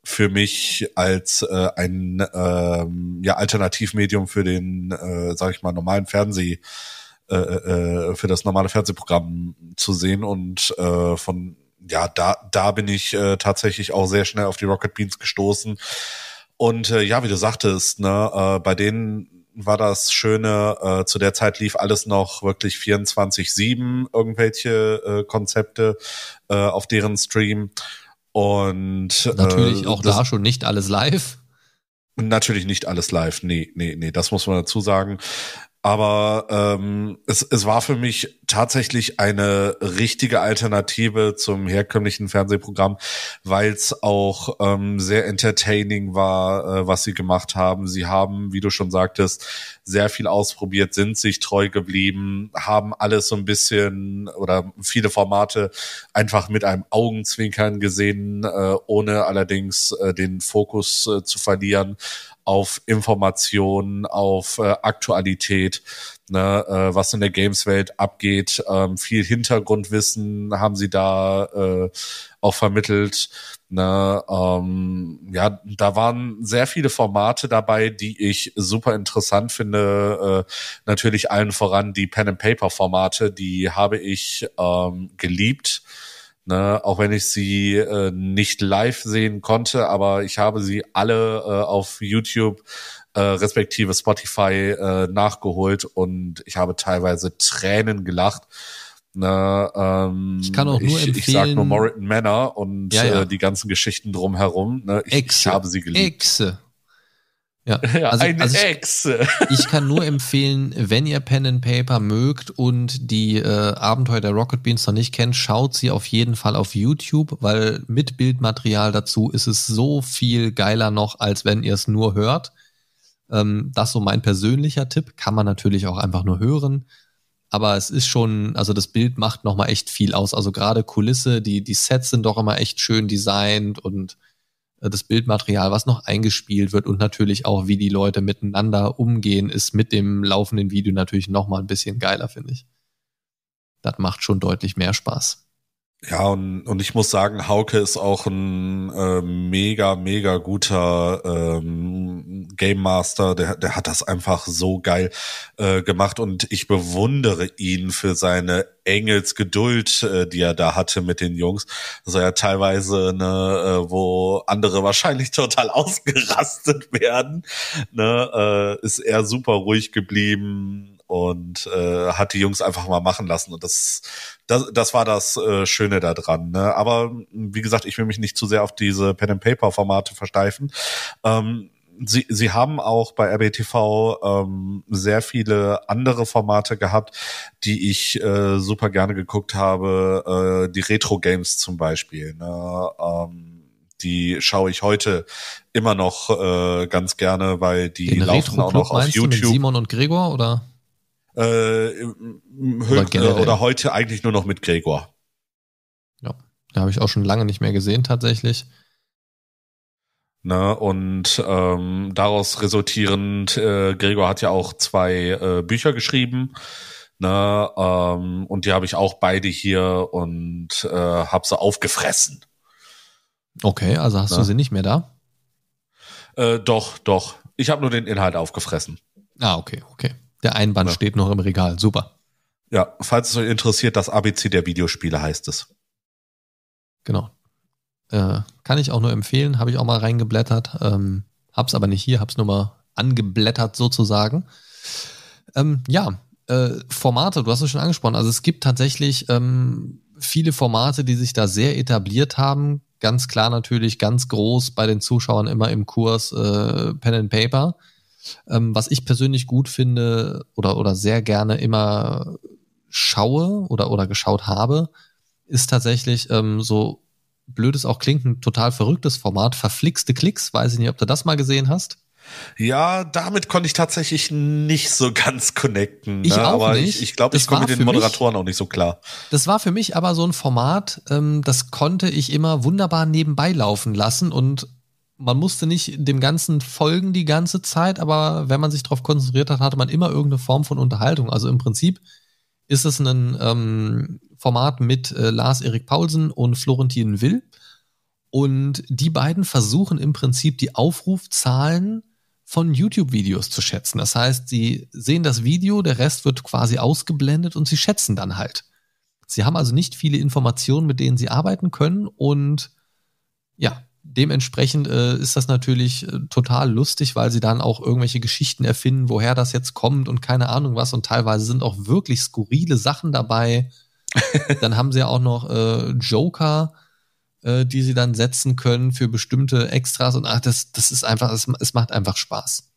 für mich als äh, ein äh, ja, Alternativmedium für den, äh, sag ich mal, normalen Fernseh, äh, äh, äh für das normale Fernsehprogramm zu sehen und äh, von ja, da, da bin ich äh, tatsächlich auch sehr schnell auf die Rocket Beans gestoßen. Und äh, ja, wie du sagtest, ne, äh, bei denen war das Schöne, äh, zu der Zeit lief alles noch wirklich 24-7, irgendwelche äh, Konzepte äh, auf deren Stream. Und äh, natürlich äh, auch da schon nicht alles live. Natürlich nicht alles live, nee, nee, nee, das muss man dazu sagen. Aber ähm, es, es war für mich tatsächlich eine richtige Alternative zum herkömmlichen Fernsehprogramm, weil es auch ähm, sehr entertaining war, äh, was sie gemacht haben. Sie haben, wie du schon sagtest, sehr viel ausprobiert, sind sich treu geblieben, haben alles so ein bisschen oder viele Formate einfach mit einem Augenzwinkern gesehen, äh, ohne allerdings äh, den Fokus äh, zu verlieren auf Informationen, auf äh, Aktualität, ne, äh, was in der Games-Welt abgeht. Ähm, viel Hintergrundwissen haben sie da äh, auch vermittelt. Ne, ähm, ja, da waren sehr viele Formate dabei, die ich super interessant finde. Äh, natürlich allen voran die Pen-and-Paper-Formate, die habe ich ähm, geliebt Ne, auch wenn ich sie äh, nicht live sehen konnte, aber ich habe sie alle äh, auf YouTube äh, respektive Spotify äh, nachgeholt und ich habe teilweise Tränen gelacht. Ne, ähm, ich kann auch nur ich, empfehlen. Ich sag nur Moriton Manor und ja, ja. Äh, die ganzen Geschichten drumherum. Ne, ich, Exe, ich habe sie geliebt. Exe.
<laughs> Ja, also, eine also ich, Echse. <laughs> Ich kann nur empfehlen, wenn ihr Pen and Paper mögt und die äh, Abenteuer der Rocket Beans noch nicht kennt, schaut sie auf jeden Fall auf YouTube, weil mit Bildmaterial dazu ist es so viel geiler noch, als wenn ihr es nur hört. Ähm, das ist so mein persönlicher Tipp, kann man natürlich auch einfach nur hören. Aber es ist schon, also das Bild macht nochmal echt viel aus. Also gerade Kulisse, die, die Sets sind doch immer echt schön designt und äh, das Bildmaterial, was noch eingespielt wird und natürlich auch, wie die Leute miteinander umgehen, ist mit dem laufenden Video natürlich nochmal
ein bisschen geiler, finde ich.
Das macht schon deutlich mehr Spaß.
Ja, und, und ich muss sagen, Hauke ist auch ein äh, mega, mega guter ähm, Game Master. Der, der hat das einfach so geil äh, gemacht und ich bewundere ihn für seine Engelsgeduld, äh, die er da hatte mit den Jungs. Also ja teilweise, ne, äh, wo andere wahrscheinlich <laughs> total ausgerastet werden, ne, äh, ist er super ruhig geblieben und äh, hat die Jungs einfach mal machen lassen. Und das, das, das war das äh, Schöne daran. Ne? Aber wie gesagt, ich will mich nicht zu sehr auf diese Pen and Paper Formate versteifen. Ähm, Sie, Sie haben auch bei RBTV ähm, sehr viele andere Formate gehabt, die ich äh, super gerne geguckt habe. Äh, die Retro Games zum Beispiel. Ne? Ähm, die schaue ich heute immer noch äh, ganz gerne, weil die Den laufen auch noch auf YouTube. Du mit
Simon und Gregor oder?
äh, oder, äh, oder heute eigentlich nur noch mit Gregor. Ja,
da habe ich auch schon lange nicht mehr gesehen tatsächlich.
Ne, und ähm, daraus resultierend, äh, Gregor hat ja auch zwei äh, Bücher geschrieben. Ne, ähm, und die habe ich auch beide hier und äh, habe sie aufgefressen.
Okay, also hast ne? du sie nicht mehr da?
Äh, doch, doch. Ich habe nur den Inhalt aufgefressen.
Ah, okay, okay. Der Einband ja. steht noch im
Regal. Super. Ja, falls es euch interessiert, das ABC der Videospiele heißt es. Genau.
Äh, kann ich auch nur empfehlen, habe ich auch mal reingeblättert. Ähm, hab's aber nicht hier, hab's nur mal angeblättert sozusagen. Ähm, ja, äh, Formate, du hast es schon angesprochen. Also es gibt tatsächlich ähm, viele Formate, die sich da sehr etabliert haben. Ganz klar natürlich, ganz groß bei den Zuschauern immer im Kurs äh, Pen and Paper. Ähm, was ich persönlich gut finde oder, oder sehr gerne immer schaue oder, oder geschaut habe, ist tatsächlich ähm, so blöd es auch klingt, ein total verrücktes Format, verflixte Klicks. Weiß ich nicht, ob du das mal gesehen
hast. Ja, damit konnte ich tatsächlich nicht so ganz connecten. Ne? auch aber nicht. ich, ich glaube, ich komme mit den Moderatoren mich, auch nicht so klar.
Das war für mich aber so ein Format, ähm, das konnte ich immer wunderbar nebenbei laufen lassen und man musste nicht dem Ganzen folgen die ganze Zeit, aber wenn man sich darauf konzentriert hat, hatte man immer irgendeine Form von Unterhaltung. Also im Prinzip ist es ein ähm, Format mit äh, Lars-Erik Paulsen und Florentin Will. Und die beiden versuchen im Prinzip die Aufrufzahlen von YouTube-Videos zu schätzen. Das heißt, sie sehen das Video, der Rest wird quasi ausgeblendet und sie schätzen dann halt. Sie haben also nicht viele Informationen, mit denen sie arbeiten können und ja, dementsprechend äh, ist das natürlich äh, total lustig, weil sie dann auch irgendwelche Geschichten erfinden, woher das jetzt kommt und keine Ahnung was. Und teilweise sind auch wirklich skurrile Sachen dabei. <laughs> dann haben sie auch noch äh, Joker, äh, die sie dann setzen können für bestimmte Extras. Und ach, das, das ist einfach, es,
es macht einfach Spaß.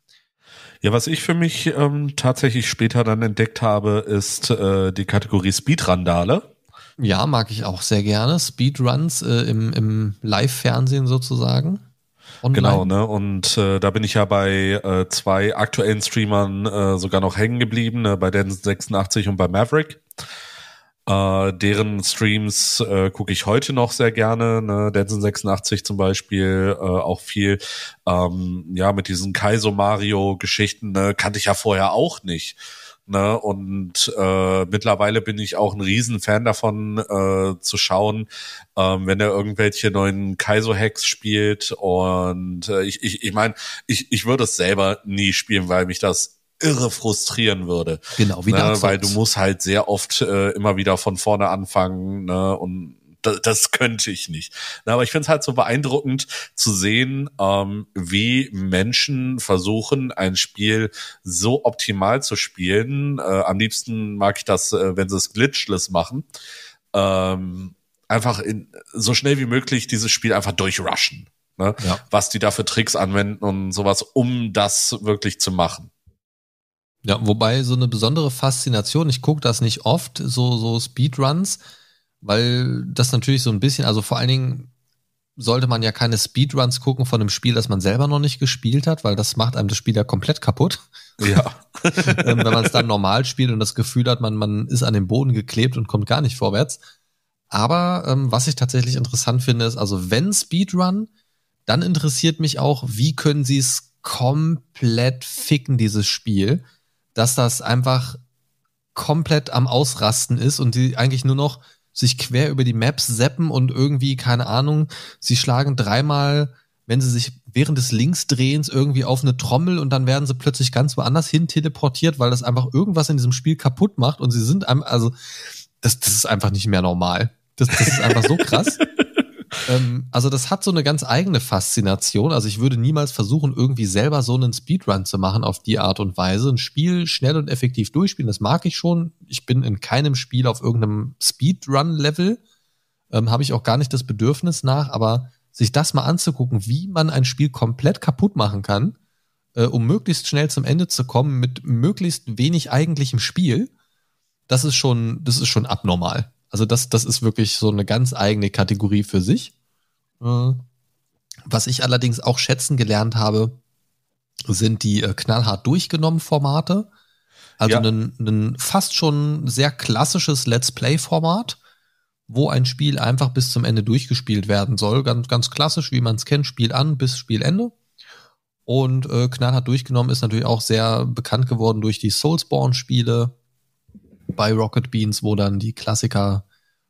Ja, was ich für mich ähm, tatsächlich später dann entdeckt habe, ist äh, die Kategorie Speedrandale ja, mag ich auch sehr gerne.
Speedruns äh, im, im Live-Fernsehen sozusagen. Online. Genau,
ne? Und äh, da bin ich ja bei äh, zwei aktuellen Streamern äh, sogar noch hängen geblieben, ne? bei den 86 und bei Maverick. Äh, deren Streams äh, gucke ich heute noch sehr gerne, ne? Denson 86 zum Beispiel, äh, auch viel, ähm, ja, mit diesen Kaiso Mario Geschichten, ne? kannte ich ja vorher auch nicht. Ne? Und äh, mittlerweile bin ich auch ein Riesenfan davon äh, zu schauen, ähm, wenn er irgendwelche neuen kaiso hacks spielt. Und äh, ich, ich, ich meine, ich, ich würde es selber nie spielen, weil mich das irre frustrieren würde. Genau, wie ne? Weil du musst halt sehr oft äh, immer wieder von vorne anfangen ne? und das, das könnte ich nicht. aber ich finde es halt so beeindruckend zu sehen, ähm, wie Menschen versuchen, ein Spiel so optimal zu spielen. Äh, am liebsten mag ich das, äh, wenn sie es glitchless machen. Ähm, einfach in, so schnell wie möglich dieses Spiel einfach durchrushen. Ne? Ja. Was die da für Tricks anwenden und sowas, um das wirklich zu machen. Ja, wobei so eine besondere Faszination,
ich gucke das nicht oft, so, so Speedruns, weil das natürlich so ein bisschen, also vor allen Dingen sollte man ja keine Speedruns gucken von einem Spiel, das man selber noch nicht gespielt hat, weil das macht einem das Spiel ja komplett kaputt. Ja. <laughs> ähm, wenn man es dann normal spielt und das Gefühl hat, man, man ist an den Boden geklebt und kommt gar nicht vorwärts. Aber ähm, was ich tatsächlich interessant finde, ist, also wenn Speedrun, dann interessiert mich auch, wie können sie es komplett ficken, dieses Spiel, dass das einfach komplett am Ausrasten ist und die eigentlich nur noch sich quer über die Maps seppen und irgendwie, keine Ahnung, sie schlagen dreimal, wenn sie sich während des Linksdrehens irgendwie auf eine Trommel und dann werden sie plötzlich ganz woanders hin teleportiert, weil das einfach irgendwas in diesem Spiel kaputt macht und sie sind, also das, das ist einfach nicht mehr normal. Das, das ist einfach so krass. <laughs> Ähm, also das hat so eine ganz eigene Faszination. Also ich würde niemals versuchen, irgendwie selber so einen Speedrun zu machen auf die Art und Weise. Ein Spiel schnell und effektiv durchspielen, das mag ich schon. Ich bin in keinem Spiel auf irgendeinem Speedrun-Level. Ähm, Habe ich auch gar nicht das Bedürfnis nach, aber sich das mal anzugucken, wie man ein Spiel komplett kaputt machen kann, äh, um möglichst schnell zum Ende zu kommen mit möglichst wenig eigentlichem Spiel, das ist schon, das ist schon abnormal. Also das, das ist wirklich so eine ganz eigene Kategorie für sich. Äh, was ich allerdings auch schätzen gelernt habe, sind die äh, knallhart durchgenommen Formate. Also ja. ein, ein fast schon sehr klassisches Let's Play-Format, wo ein Spiel einfach bis zum Ende durchgespielt werden soll. Ganz, ganz klassisch, wie man es kennt, Spiel an bis Spielende. Und äh, knallhart durchgenommen ist natürlich auch sehr bekannt geworden durch die Soulsborne-Spiele, bei Rocket Beans, wo dann die Klassiker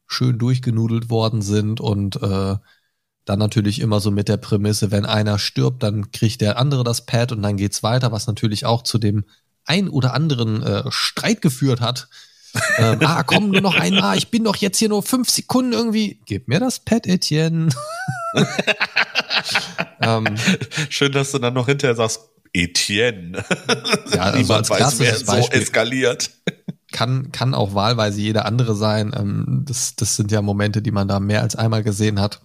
schön durchgenudelt worden sind und äh, dann natürlich immer so mit der Prämisse, wenn einer stirbt, dann kriegt der andere das Pad und dann geht's weiter, was natürlich auch zu dem ein oder anderen äh, Streit geführt hat.
<laughs> ähm, ah, komm nur noch einmal, ich
bin doch jetzt hier nur fünf Sekunden irgendwie. Gib mir das Pad, Etienne.
<laughs> ähm, Schön, dass du dann noch hinterher sagst, Etienne. Ja, also <laughs> als weiß, wer so eskaliert
kann, kann auch wahlweise jeder andere sein. Ähm, das, das sind ja Momente, die man da mehr als einmal gesehen hat.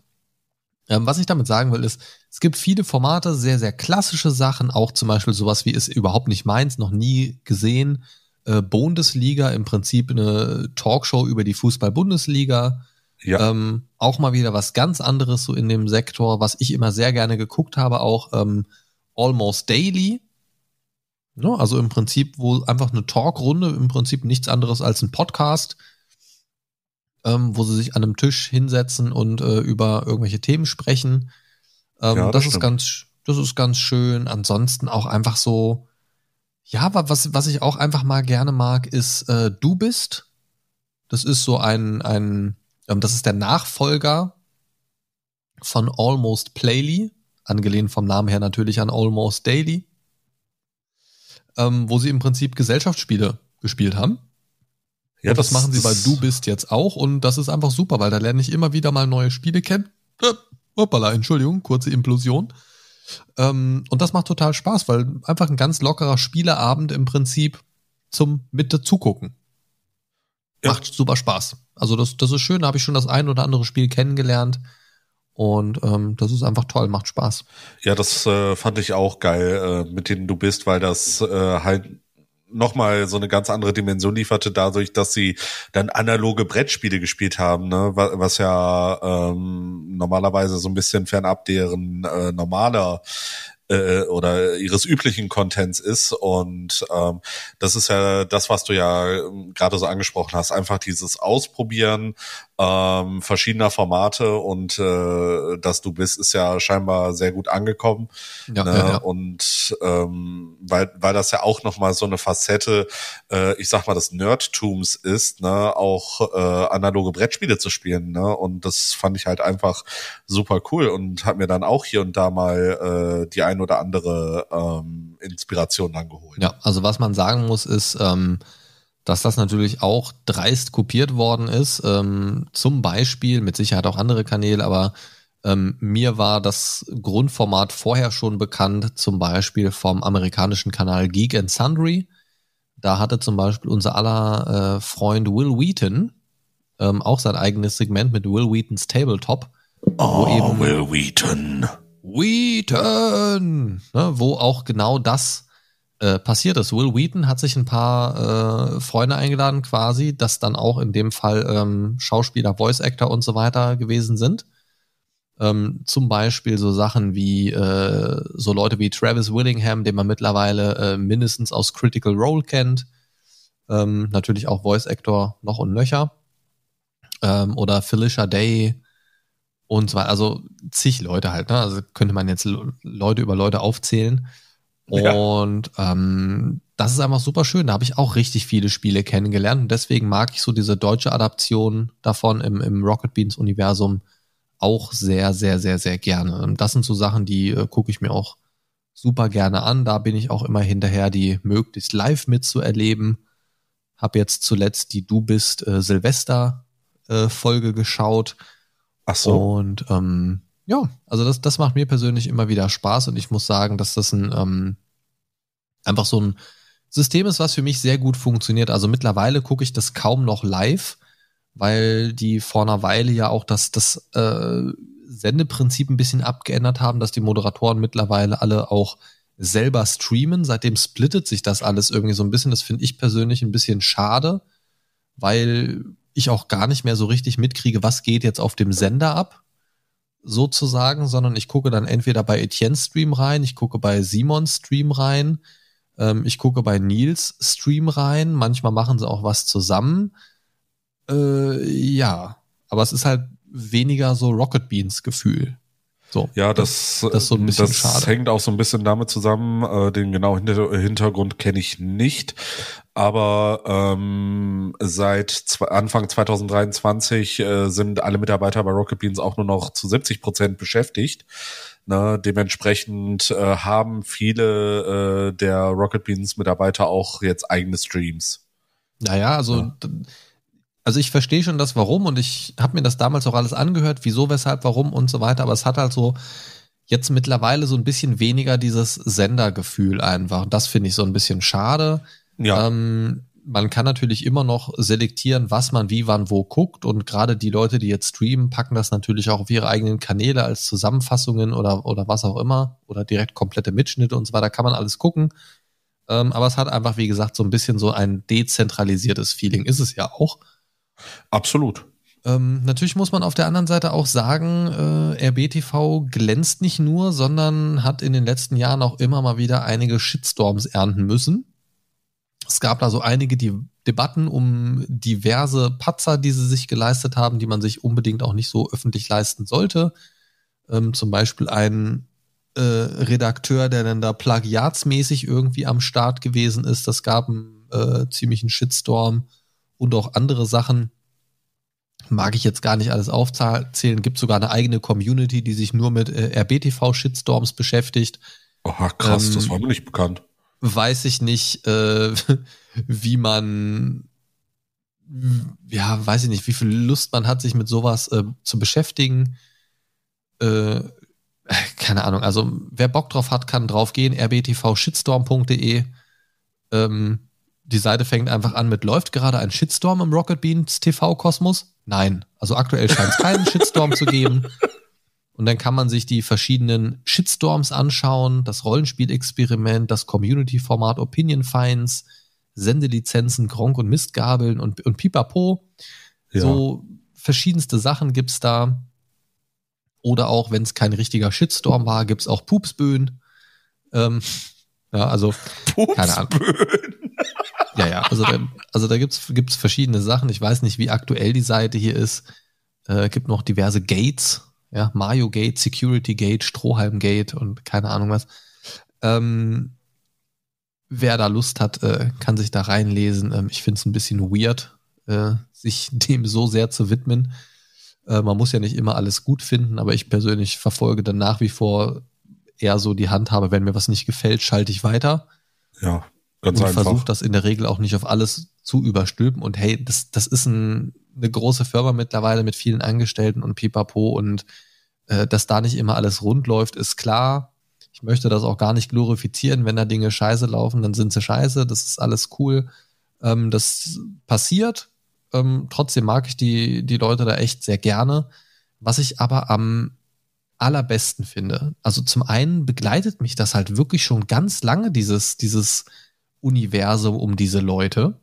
Ähm, was ich damit sagen will, ist, es gibt viele Formate, sehr, sehr klassische Sachen, auch zum Beispiel sowas wie ist überhaupt nicht meins, noch nie gesehen. Äh, Bundesliga, im Prinzip eine Talkshow über die Fußball-Bundesliga. Ja. Ähm, auch mal wieder was ganz anderes so in dem Sektor, was ich immer sehr gerne geguckt habe, auch ähm, Almost Daily. Ne? Also im Prinzip, wo einfach eine Talkrunde, im Prinzip nichts anderes als ein Podcast, ähm, wo sie sich an einem Tisch hinsetzen und äh, über irgendwelche Themen sprechen. Ähm, ja, das, das ist ganz, das ist ganz schön. Ansonsten auch einfach so, ja, was, was ich auch einfach mal gerne mag, ist äh, Du bist. Das ist so ein, ein ähm, das ist der Nachfolger von Almost Playly, angelehnt vom Namen her natürlich an Almost Daily ähm, wo sie im Prinzip Gesellschaftsspiele gespielt haben.
Ja, und das, das machen sie weil
Du bist jetzt auch und das ist einfach super, weil da lerne ich immer wieder mal neue Spiele kennen. Äh, hoppala, Entschuldigung, kurze Implosion. Ähm, und das macht total Spaß, weil einfach ein ganz lockerer Spieleabend im Prinzip zum Mitte zugucken. Ja. Macht super Spaß. Also das, das ist schön, da habe ich schon das ein oder andere Spiel kennengelernt. Und ähm, das ist einfach toll, macht Spaß.
Ja, das äh, fand ich auch geil, äh, mit denen du bist, weil das äh, halt nochmal so eine ganz andere Dimension lieferte, dadurch, dass sie dann analoge Brettspiele gespielt haben, ne? was, was ja ähm, normalerweise so ein bisschen fernab deren äh, normaler äh, oder ihres üblichen Contents ist. Und ähm, das ist ja das, was du ja ähm, gerade so angesprochen hast. Einfach dieses Ausprobieren, ähm, verschiedener Formate und äh, dass du bist, ist ja scheinbar sehr gut angekommen. Ja, ne? ja, ja. Und ähm, weil, weil das ja auch nochmal so eine Facette, äh, ich sag mal, des Nerdtums ist, ne, auch äh, analoge Brettspiele zu spielen. Ne? Und das fand ich halt einfach super cool und hat mir dann auch hier und da mal äh, die ein oder andere ähm, Inspiration dann
geholt. Ja, also was man sagen muss, ist, ähm, dass das natürlich auch dreist kopiert worden ist. Ähm, zum Beispiel, mit Sicherheit auch andere Kanäle, aber ähm, mir war das Grundformat vorher schon bekannt, zum Beispiel vom amerikanischen Kanal Geek and Sundry. Da hatte zum Beispiel unser aller äh, Freund Will Wheaton ähm, auch sein eigenes Segment mit Will Wheatons Tabletop.
Oh, wo eben Will Wheaton.
Wheaton! Ne, wo auch genau das äh, passiert ist. Will Wheaton hat sich ein paar äh, Freunde eingeladen, quasi, dass dann auch in dem Fall ähm, Schauspieler, Voice Actor und so weiter gewesen sind. Ähm, zum Beispiel so Sachen wie äh, so Leute wie Travis Willingham, den man mittlerweile äh, mindestens aus Critical Role kennt. Ähm, natürlich auch Voice Actor noch und nöcher. Ähm, oder Felicia Day und zwar, Also zig Leute halt. Ne? Also könnte man jetzt Leute über Leute aufzählen. Ja. Und ähm, das ist einfach super schön. Da habe ich auch richtig viele Spiele kennengelernt. Und deswegen mag ich so diese deutsche Adaption davon im, im Rocket Beans Universum auch sehr, sehr, sehr, sehr gerne. Und das sind so Sachen, die äh, gucke ich mir auch super gerne an. Da bin ich auch immer hinterher, die möglichst live mitzuerleben. Hab jetzt zuletzt die Du bist äh, Silvester äh, Folge geschaut. Ach so. Und ähm, ja, also das, das macht mir persönlich immer wieder Spaß und ich muss sagen, dass das ein ähm, einfach so ein System ist, was für mich sehr gut funktioniert. Also mittlerweile gucke ich das kaum noch live, weil die vor einer Weile ja auch das, das äh, Sendeprinzip ein bisschen abgeändert haben, dass die Moderatoren mittlerweile alle auch selber streamen. Seitdem splittet sich das alles irgendwie so ein bisschen. Das finde ich persönlich ein bisschen schade, weil ich auch gar nicht mehr so richtig mitkriege, was geht jetzt auf dem Sender ab sozusagen, sondern ich gucke dann entweder bei Etienne's Stream rein, ich gucke bei Simon's Stream rein, ähm, ich gucke bei Nils Stream rein, manchmal machen sie auch was zusammen. Äh, ja, aber es ist halt weniger so Rocket Beans Gefühl. So, ja, das, das, äh, das, so das hängt
auch so ein bisschen damit zusammen. Äh, den genauen Hintergrund kenne ich nicht. Aber ähm, seit zwei, Anfang 2023 äh, sind alle Mitarbeiter bei Rocket Beans auch nur noch zu 70 Prozent beschäftigt. Ne, dementsprechend äh, haben viele äh, der Rocket Beans Mitarbeiter auch jetzt eigene Streams. Naja, also ja
also ich verstehe schon das Warum und ich habe mir das damals auch alles angehört, wieso, weshalb, warum und so weiter, aber es hat halt so jetzt mittlerweile so ein bisschen weniger dieses Sendergefühl einfach. Und Das finde ich so ein bisschen schade. Ja. Ähm, man kann natürlich immer noch selektieren, was man wie, wann, wo guckt. Und gerade die Leute, die jetzt streamen, packen das natürlich auch auf ihre eigenen Kanäle als Zusammenfassungen oder, oder was auch immer. Oder direkt komplette Mitschnitte und so weiter. Kann man alles gucken. Ähm, aber es hat einfach, wie gesagt, so ein bisschen so ein dezentralisiertes Feeling. Ist es ja auch. Absolut. Ähm, natürlich muss man auf der anderen Seite auch sagen, äh, RBTV glänzt nicht nur, sondern hat in den letzten Jahren auch immer mal wieder einige Shitstorms ernten müssen. Es gab da so einige die Debatten um diverse Patzer, die sie sich geleistet haben, die man sich unbedingt auch nicht so öffentlich leisten sollte. Ähm, zum Beispiel ein äh, Redakteur, der dann da plagiatsmäßig irgendwie am Start gewesen ist. Das gab einen äh, ziemlichen Shitstorm und auch andere Sachen. Mag ich jetzt gar nicht alles aufzählen. Gibt sogar eine eigene Community, die sich nur mit äh, RBTV-Shitstorms beschäftigt. Aha, krass, ähm, das war mir nicht bekannt. Weiß ich nicht, äh, <laughs> wie man, ja, weiß ich nicht, wie viel Lust man hat, sich mit sowas äh, zu beschäftigen. Äh, <laughs> keine Ahnung, also wer Bock drauf hat, kann drauf draufgehen. rbtvshitstorm.de. Ähm, die Seite fängt einfach an mit, läuft gerade ein Shitstorm im Rocket Beans TV-Kosmos? Nein. Also aktuell scheint es keinen Shitstorm zu geben. Und dann kann man sich die verschiedenen Shitstorms anschauen, das Rollenspielexperiment, das Community-Format Opinion Finds, Sendelizenzen, Gronk und Mistgabeln und, und Pipapo. Ja. So verschiedenste Sachen gibt es da. Oder auch, wenn es kein richtiger Shitstorm war, gibt es auch Pupsböen. Ähm, ja, also, Pupsböen. keine Ahnung. Ja, ja, also da, also da gibt's gibt's verschiedene Sachen. Ich weiß nicht, wie aktuell die Seite hier ist. Äh, gibt noch diverse Gates, ja, Mario Gate, Security Gate, Strohhalm Gate und keine Ahnung was. Ähm, wer da Lust hat, äh, kann sich da reinlesen. Ähm, ich es ein bisschen weird, äh, sich <laughs> dem so sehr zu widmen. Äh, man muss ja nicht immer alles gut finden, aber ich persönlich verfolge dann nach wie vor eher so die Handhabe, wenn mir was nicht gefällt, schalte ich weiter. Ja, ganz und einfach. Und versuche das in der Regel auch nicht auf alles zu überstülpen. Und hey, das, das ist ein, eine große Firma mittlerweile mit vielen Angestellten und pipapo und äh, dass da nicht immer alles rund läuft, ist klar. Ich möchte das auch gar nicht glorifizieren. Wenn da Dinge scheiße laufen, dann sind sie scheiße. Das ist alles cool. Ähm, das passiert. Ähm, trotzdem mag ich die, die Leute da echt sehr gerne. Was ich aber am allerbesten finde. Also zum einen begleitet mich das halt wirklich schon ganz lange, dieses, dieses Universum um diese Leute.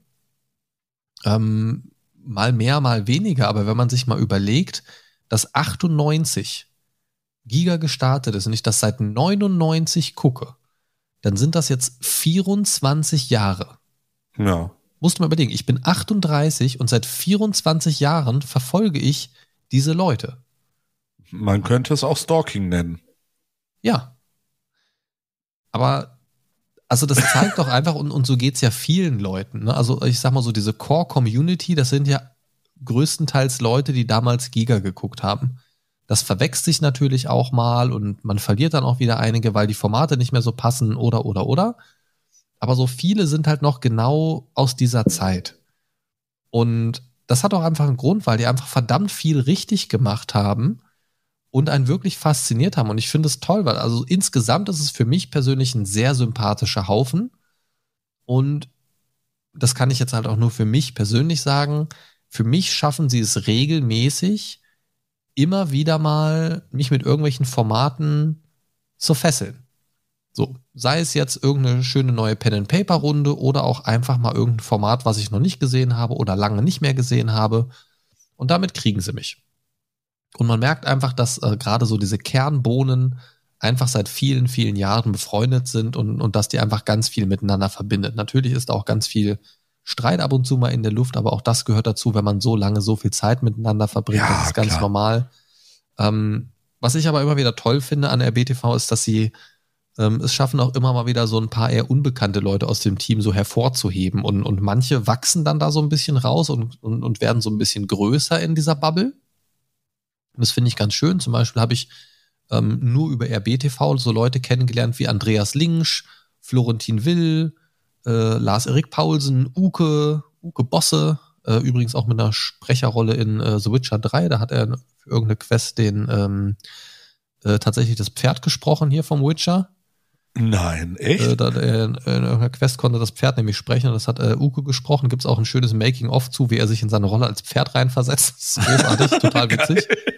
Ähm, mal mehr, mal weniger, aber wenn man sich mal überlegt, dass 98 Giga gestartet ist und ich das seit 99 gucke, dann sind das jetzt 24 Jahre. Ja. Musst du mal überlegen, ich bin 38 und seit 24 Jahren verfolge ich diese Leute.
Man könnte es auch Stalking nennen.
Ja. Aber, also das zeigt doch einfach, und, und so geht es ja vielen Leuten. Ne? Also ich sag mal so, diese Core-Community, das sind ja größtenteils Leute, die damals Giga geguckt haben. Das verwechselt sich natürlich auch mal und man verliert dann auch wieder einige, weil die Formate nicht mehr so passen oder oder oder. Aber so viele sind halt noch genau aus dieser Zeit. Und das hat auch einfach einen Grund, weil die einfach verdammt viel richtig gemacht haben und einen wirklich fasziniert haben. Und ich finde es toll, weil also insgesamt ist es für mich persönlich ein sehr sympathischer Haufen. Und das kann ich jetzt halt auch nur für mich persönlich sagen. Für mich schaffen sie es regelmäßig, immer wieder mal mich mit irgendwelchen Formaten zu fesseln. So, sei es jetzt irgendeine schöne neue Pen and Paper Runde oder auch einfach mal irgendein Format, was ich noch nicht gesehen habe oder lange nicht mehr gesehen habe. Und damit kriegen sie mich. Und man merkt einfach, dass äh, gerade so diese Kernbohnen einfach seit vielen, vielen Jahren befreundet sind und, und dass die einfach ganz viel miteinander verbindet. Natürlich ist auch ganz viel Streit ab und zu mal in der Luft, aber auch das gehört dazu, wenn man so lange so viel Zeit miteinander verbringt. Ja, das ist ganz klar. normal. Ähm, was ich aber immer wieder toll finde an RBTV ist, dass sie ähm, es schaffen, auch immer mal wieder so ein paar eher unbekannte Leute aus dem Team so hervorzuheben. Und, und manche wachsen dann da so ein bisschen raus und, und, und werden so ein bisschen größer in dieser Bubble. Und das finde ich ganz schön. Zum Beispiel habe ich ähm, nur über RBTV so Leute kennengelernt wie Andreas Lingsch, Florentin Will, äh, Lars-Erik Paulsen, Uke, Uke Bosse, äh, übrigens auch mit einer Sprecherrolle in äh, The Witcher 3. Da hat er für irgendeine Quest den ähm, äh, tatsächlich das Pferd gesprochen hier vom Witcher. Nein, echt? Äh, da, in, in irgendeiner Quest konnte das Pferd nämlich sprechen und das hat äh, Uke gesprochen. Gibt es auch ein schönes Making-of zu, wie er sich in seine Rolle als Pferd reinversetzt. Das ist großartig, <laughs> total witzig. Geil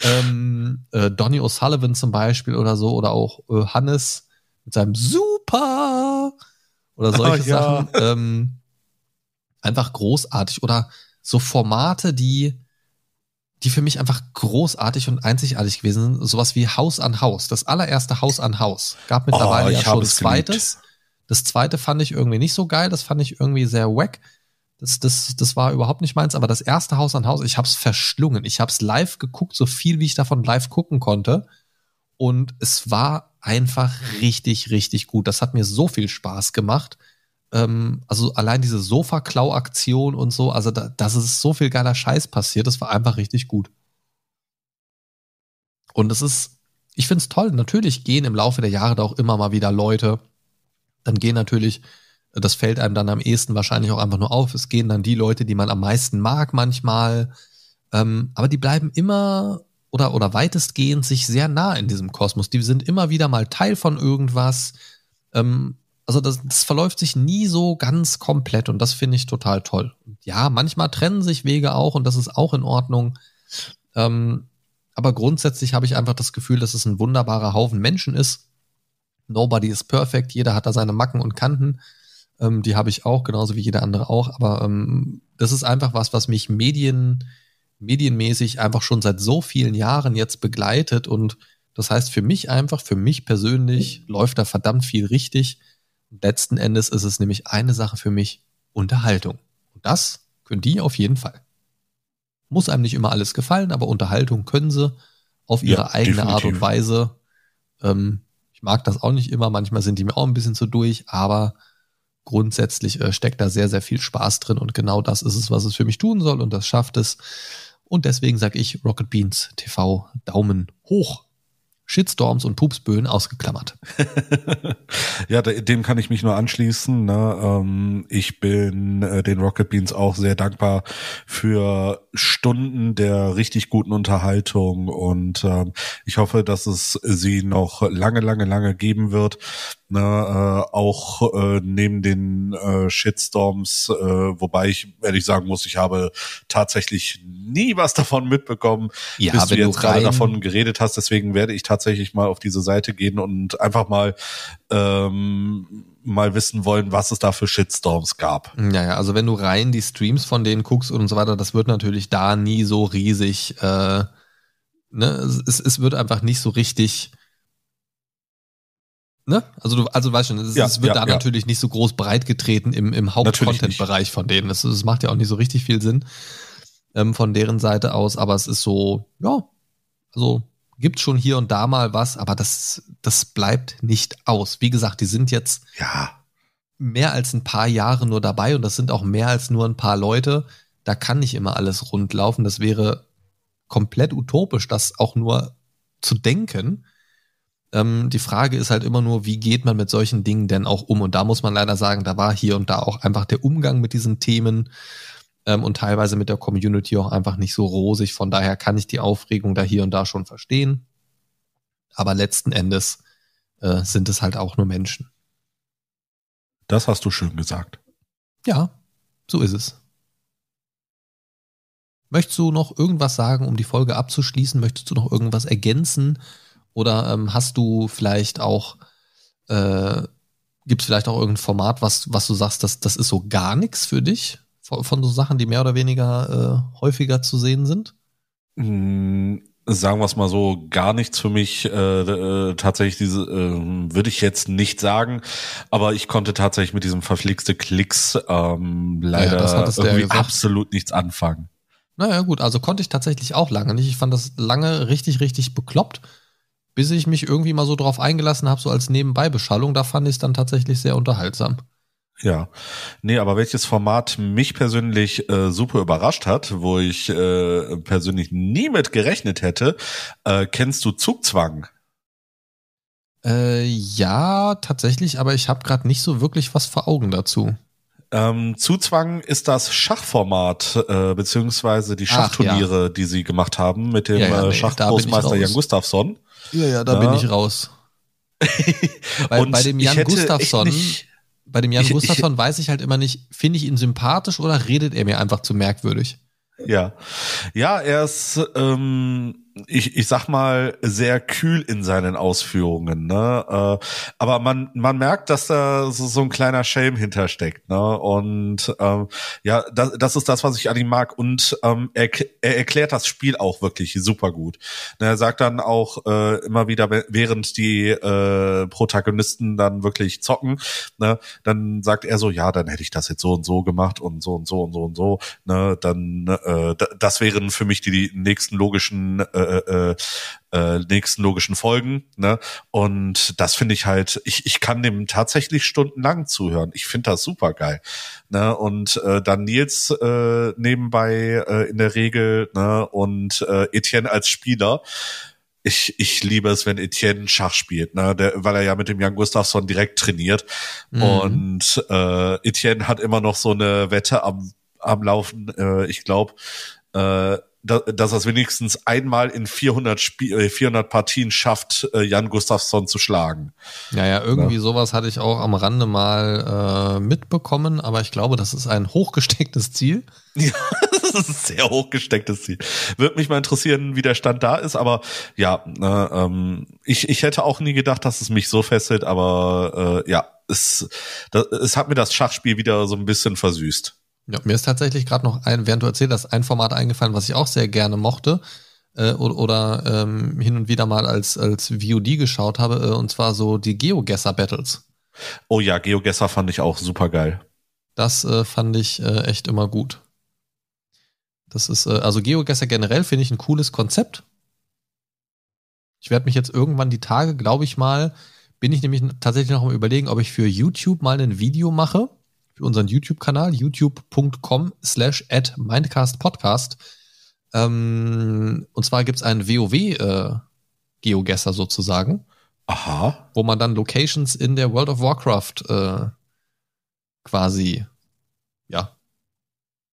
ähm, äh, Donny O'Sullivan zum Beispiel oder so, oder auch äh, Hannes mit seinem
Super oder ah, solche oh, ja. Sachen.
Ähm, einfach großartig. Oder so Formate, die, die für mich einfach großartig und einzigartig gewesen sind. Sowas wie Haus an Haus. Das allererste Haus an Haus. Gab mittlerweile oh, ja schon ein zweites. Geliebt. Das zweite fand ich irgendwie nicht so geil. Das fand ich irgendwie sehr wack. Das, das, das war überhaupt nicht meins, aber das erste Haus an Haus, ich habe es verschlungen. Ich habe es live geguckt, so viel wie ich davon live gucken konnte. Und es war einfach richtig, richtig gut. Das hat mir so viel Spaß gemacht. Ähm, also allein diese Sofa-Klau-Aktion und so, also da, das ist so viel geiler Scheiß passiert. Das war einfach richtig gut. Und es ist, ich finde es toll. Natürlich gehen im Laufe der Jahre da auch immer mal wieder Leute. Dann gehen natürlich das fällt einem dann am ehesten wahrscheinlich auch einfach nur auf. Es gehen dann die Leute, die man am meisten mag manchmal. Ähm, aber die bleiben immer oder, oder weitestgehend sich sehr nah in diesem Kosmos. Die sind immer wieder mal Teil von irgendwas. Ähm, also das, das verläuft sich nie so ganz komplett und das finde ich total toll. ja, manchmal trennen sich Wege auch und das ist auch in Ordnung. Ähm, aber grundsätzlich habe ich einfach das Gefühl, dass es ein wunderbarer Haufen Menschen ist. Nobody is perfect, jeder hat da seine Macken und Kanten. Ähm, die habe ich auch, genauso wie jeder andere auch. Aber ähm, das ist einfach was, was mich Medien, medienmäßig einfach schon seit so vielen Jahren jetzt begleitet. Und das heißt für mich einfach, für mich persönlich mhm. läuft da verdammt viel richtig. Letzten Endes ist es nämlich eine Sache für mich, Unterhaltung. Und das können die auf jeden Fall. Muss einem nicht immer alles gefallen, aber Unterhaltung können sie auf ihre ja, eigene definitiv. Art und Weise. Ähm, ich mag das auch nicht immer, manchmal sind die mir auch ein bisschen zu durch, aber grundsätzlich äh, steckt da sehr, sehr viel Spaß drin und genau das ist es, was es für mich tun soll und das schafft es. Und deswegen sage ich Rocket Beans TV Daumen hoch. Shitstorms und Pupsböen
ausgeklammert. <laughs> ja, dem kann ich mich nur anschließen. Ne? Ähm, ich bin äh, den Rocket Beans auch sehr dankbar für Stunden der richtig guten Unterhaltung und ähm, ich hoffe, dass es sie noch lange, lange, lange geben wird. Ne, äh, auch äh, neben den äh, Shitstorms, äh, wobei ich ehrlich sagen muss, ich habe tatsächlich nie was <laughs> davon mitbekommen, ja, bis du jetzt du gerade davon geredet hast. Deswegen werde ich tatsächlich mal auf diese Seite gehen und einfach mal ähm, mal wissen wollen, was es da für Shitstorms gab. Naja, ja, also wenn du rein die Streams von
denen guckst und so weiter, das wird natürlich da nie so riesig. Äh, ne, es, es wird einfach nicht so richtig Ne? Also, du, also weißt schon, es, ja, es wird ja, da ja. natürlich nicht so groß breit getreten im, im hauptcontent bereich von denen. Das, das, macht ja auch nicht so richtig viel Sinn ähm, von deren Seite aus, aber es ist so, ja, also gibt schon hier und da mal was, aber das, das bleibt nicht aus. Wie gesagt, die sind jetzt ja. mehr als ein paar Jahre nur dabei und das sind auch mehr als nur ein paar Leute. Da kann nicht immer alles rundlaufen. Das wäre komplett utopisch, das auch nur zu denken. Ähm, die Frage ist halt immer nur, wie geht man mit solchen Dingen denn auch um? Und da muss man leider sagen, da war hier und da auch einfach der Umgang mit diesen Themen ähm, und teilweise mit der Community auch einfach nicht so rosig. Von daher kann ich die Aufregung da hier und da schon verstehen. Aber letzten Endes äh, sind es halt auch nur Menschen.
Das hast du schön gesagt. Ja, so ist es.
Möchtest du noch irgendwas sagen, um die Folge abzuschließen? Möchtest du noch irgendwas ergänzen? Oder ähm, hast du vielleicht auch, äh, gibt es vielleicht auch irgendein Format, was, was du sagst, das, das ist so gar nichts für dich? Von, von, so Sachen, die mehr oder weniger äh, häufiger zu sehen sind?
Mm, sagen wir es mal so, gar nichts für mich. Äh, äh, tatsächlich diese äh, würde ich jetzt nicht sagen, aber ich konnte tatsächlich mit diesem verflixte Klicks ähm, leider ja, irgendwie gesagt. absolut nichts anfangen.
Naja, gut, also konnte ich tatsächlich auch lange nicht. Ich fand das lange richtig, richtig bekloppt bis ich mich irgendwie mal so drauf eingelassen habe, so als Nebenbeibeschallung, da fand ich es dann tatsächlich sehr unterhaltsam.
Ja, nee, aber welches Format mich persönlich äh, super überrascht hat, wo ich äh, persönlich nie mit gerechnet hätte, äh, kennst du Zugzwang?
Äh, ja, tatsächlich, aber ich habe gerade nicht so wirklich was vor Augen dazu.
Ähm, Zuzwang ist das Schachformat, äh, beziehungsweise die Schachturniere, ja. die sie gemacht haben mit dem ja, ja, äh, nee, Schachgroßmeister Jan Gustafsson. Ja, ja, da bin ich raus. <laughs>
Weil bei dem Jan Gustafsson, bei dem Jan ich, Gustafsson ich, weiß ich halt immer nicht, finde ich ihn sympathisch oder redet er mir einfach zu merkwürdig?
Ja. Ja, er ist, ähm, ich, ich sag mal, sehr kühl in seinen Ausführungen, ne? Äh, aber man, man merkt, dass da so, so ein kleiner Shame hintersteckt, ne? Und ähm, ja, das, das ist das, was ich an ihm mag. Und ähm, er, er erklärt das Spiel auch wirklich super gut. Ne, er sagt dann auch äh, immer wieder, während die äh, Protagonisten dann wirklich zocken, ne, dann sagt er so, ja, dann hätte ich das jetzt so und so gemacht und so und so und so und so, ne? Dann äh, das wären für mich die, die nächsten logischen äh, äh, äh, äh, nächsten logischen Folgen. Ne? Und das finde ich halt, ich, ich kann dem tatsächlich stundenlang zuhören. Ich finde das super geil. Ne? Und äh, dann Nils äh, nebenbei äh, in der Regel ne? und äh, Etienne als Spieler ich, ich liebe es, wenn Etienne Schach spielt, ne? Der, weil er ja mit dem Jan Gustafsson direkt trainiert. Mhm. Und äh, Etienne hat immer noch so eine Wette am, am Laufen. Äh, ich glaube, äh, dass, er es wenigstens einmal in 400, Spiel, 400 Partien schafft, äh, Jan Gustafsson zu schlagen. Ja, ja, irgendwie ja. sowas hatte ich auch am Rande
mal äh, mitbekommen, aber ich glaube, das ist ein <laughs> hochgestecktes Ziel. Ja, <laughs>
das ist ein sehr hochgestecktes Ziel. Würde mich mal interessieren, wie der Stand da ist, aber ja, äh, ähm, ich, ich hätte auch nie gedacht, dass es mich so fesselt, aber äh, ja, es, das, es hat mir das Schachspiel wieder so ein bisschen versüßt.
Ja, mir ist tatsächlich gerade noch ein, während du erzählt hast, ein Format eingefallen, was ich auch sehr gerne mochte äh, oder, oder ähm, hin und wieder mal als, als VOD geschaut habe, äh, und zwar so die Geogesser Battles.
Oh ja, Geogesser fand ich auch super geil.
Das äh, fand ich äh, echt immer gut. Das ist, äh, also Geogesser generell finde ich ein cooles Konzept. Ich werde mich jetzt irgendwann die Tage, glaube ich mal, bin ich nämlich tatsächlich noch am überlegen, ob ich für YouTube mal ein Video mache unseren YouTube-Kanal, youtube.com slash at mindcastpodcast. Ähm, und zwar gibt es einen WoW-Geogesser äh, sozusagen. Aha. Wo man dann Locations in der World of Warcraft äh, quasi, ja,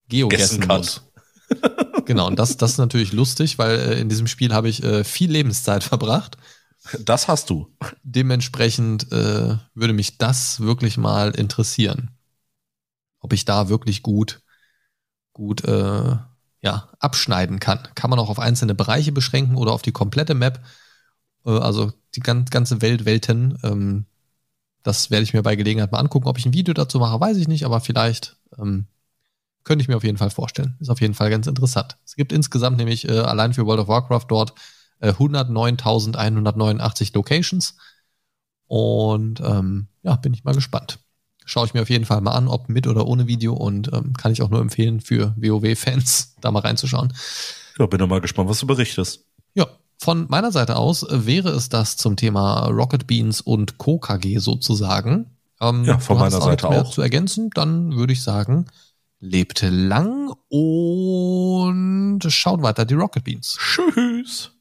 geogessen kann. muss. genau, und das, das ist natürlich lustig, weil äh, in diesem Spiel habe ich äh, viel Lebenszeit verbracht. Das hast du. Dementsprechend äh, würde mich das wirklich mal interessieren ob ich da wirklich gut, gut äh, ja, abschneiden kann. Kann man auch auf einzelne Bereiche beschränken oder auf die komplette Map, äh, also die gan ganze Welt, Welten. Ähm, das werde ich mir bei Gelegenheit mal angucken. Ob ich ein Video dazu mache, weiß ich nicht, aber vielleicht ähm, könnte ich mir auf jeden Fall vorstellen. Ist auf jeden Fall ganz interessant. Es gibt insgesamt nämlich äh, allein für World of Warcraft dort äh, 109.189 Locations. Und ähm, ja, bin ich mal gespannt. Schaue ich mir auf jeden Fall mal an, ob mit oder ohne Video und ähm, kann ich auch nur empfehlen für WoW-Fans, <laughs> da mal reinzuschauen. Ja, bin doch mal gespannt, was du berichtest. Ja, von meiner Seite aus äh, wäre es das zum Thema Rocket Beans und Co. KG sozusagen. Ähm, ja, von meiner auch Seite auch. Zu ergänzen, dann würde ich sagen, lebte lang und schaut weiter die Rocket Beans. Tschüss.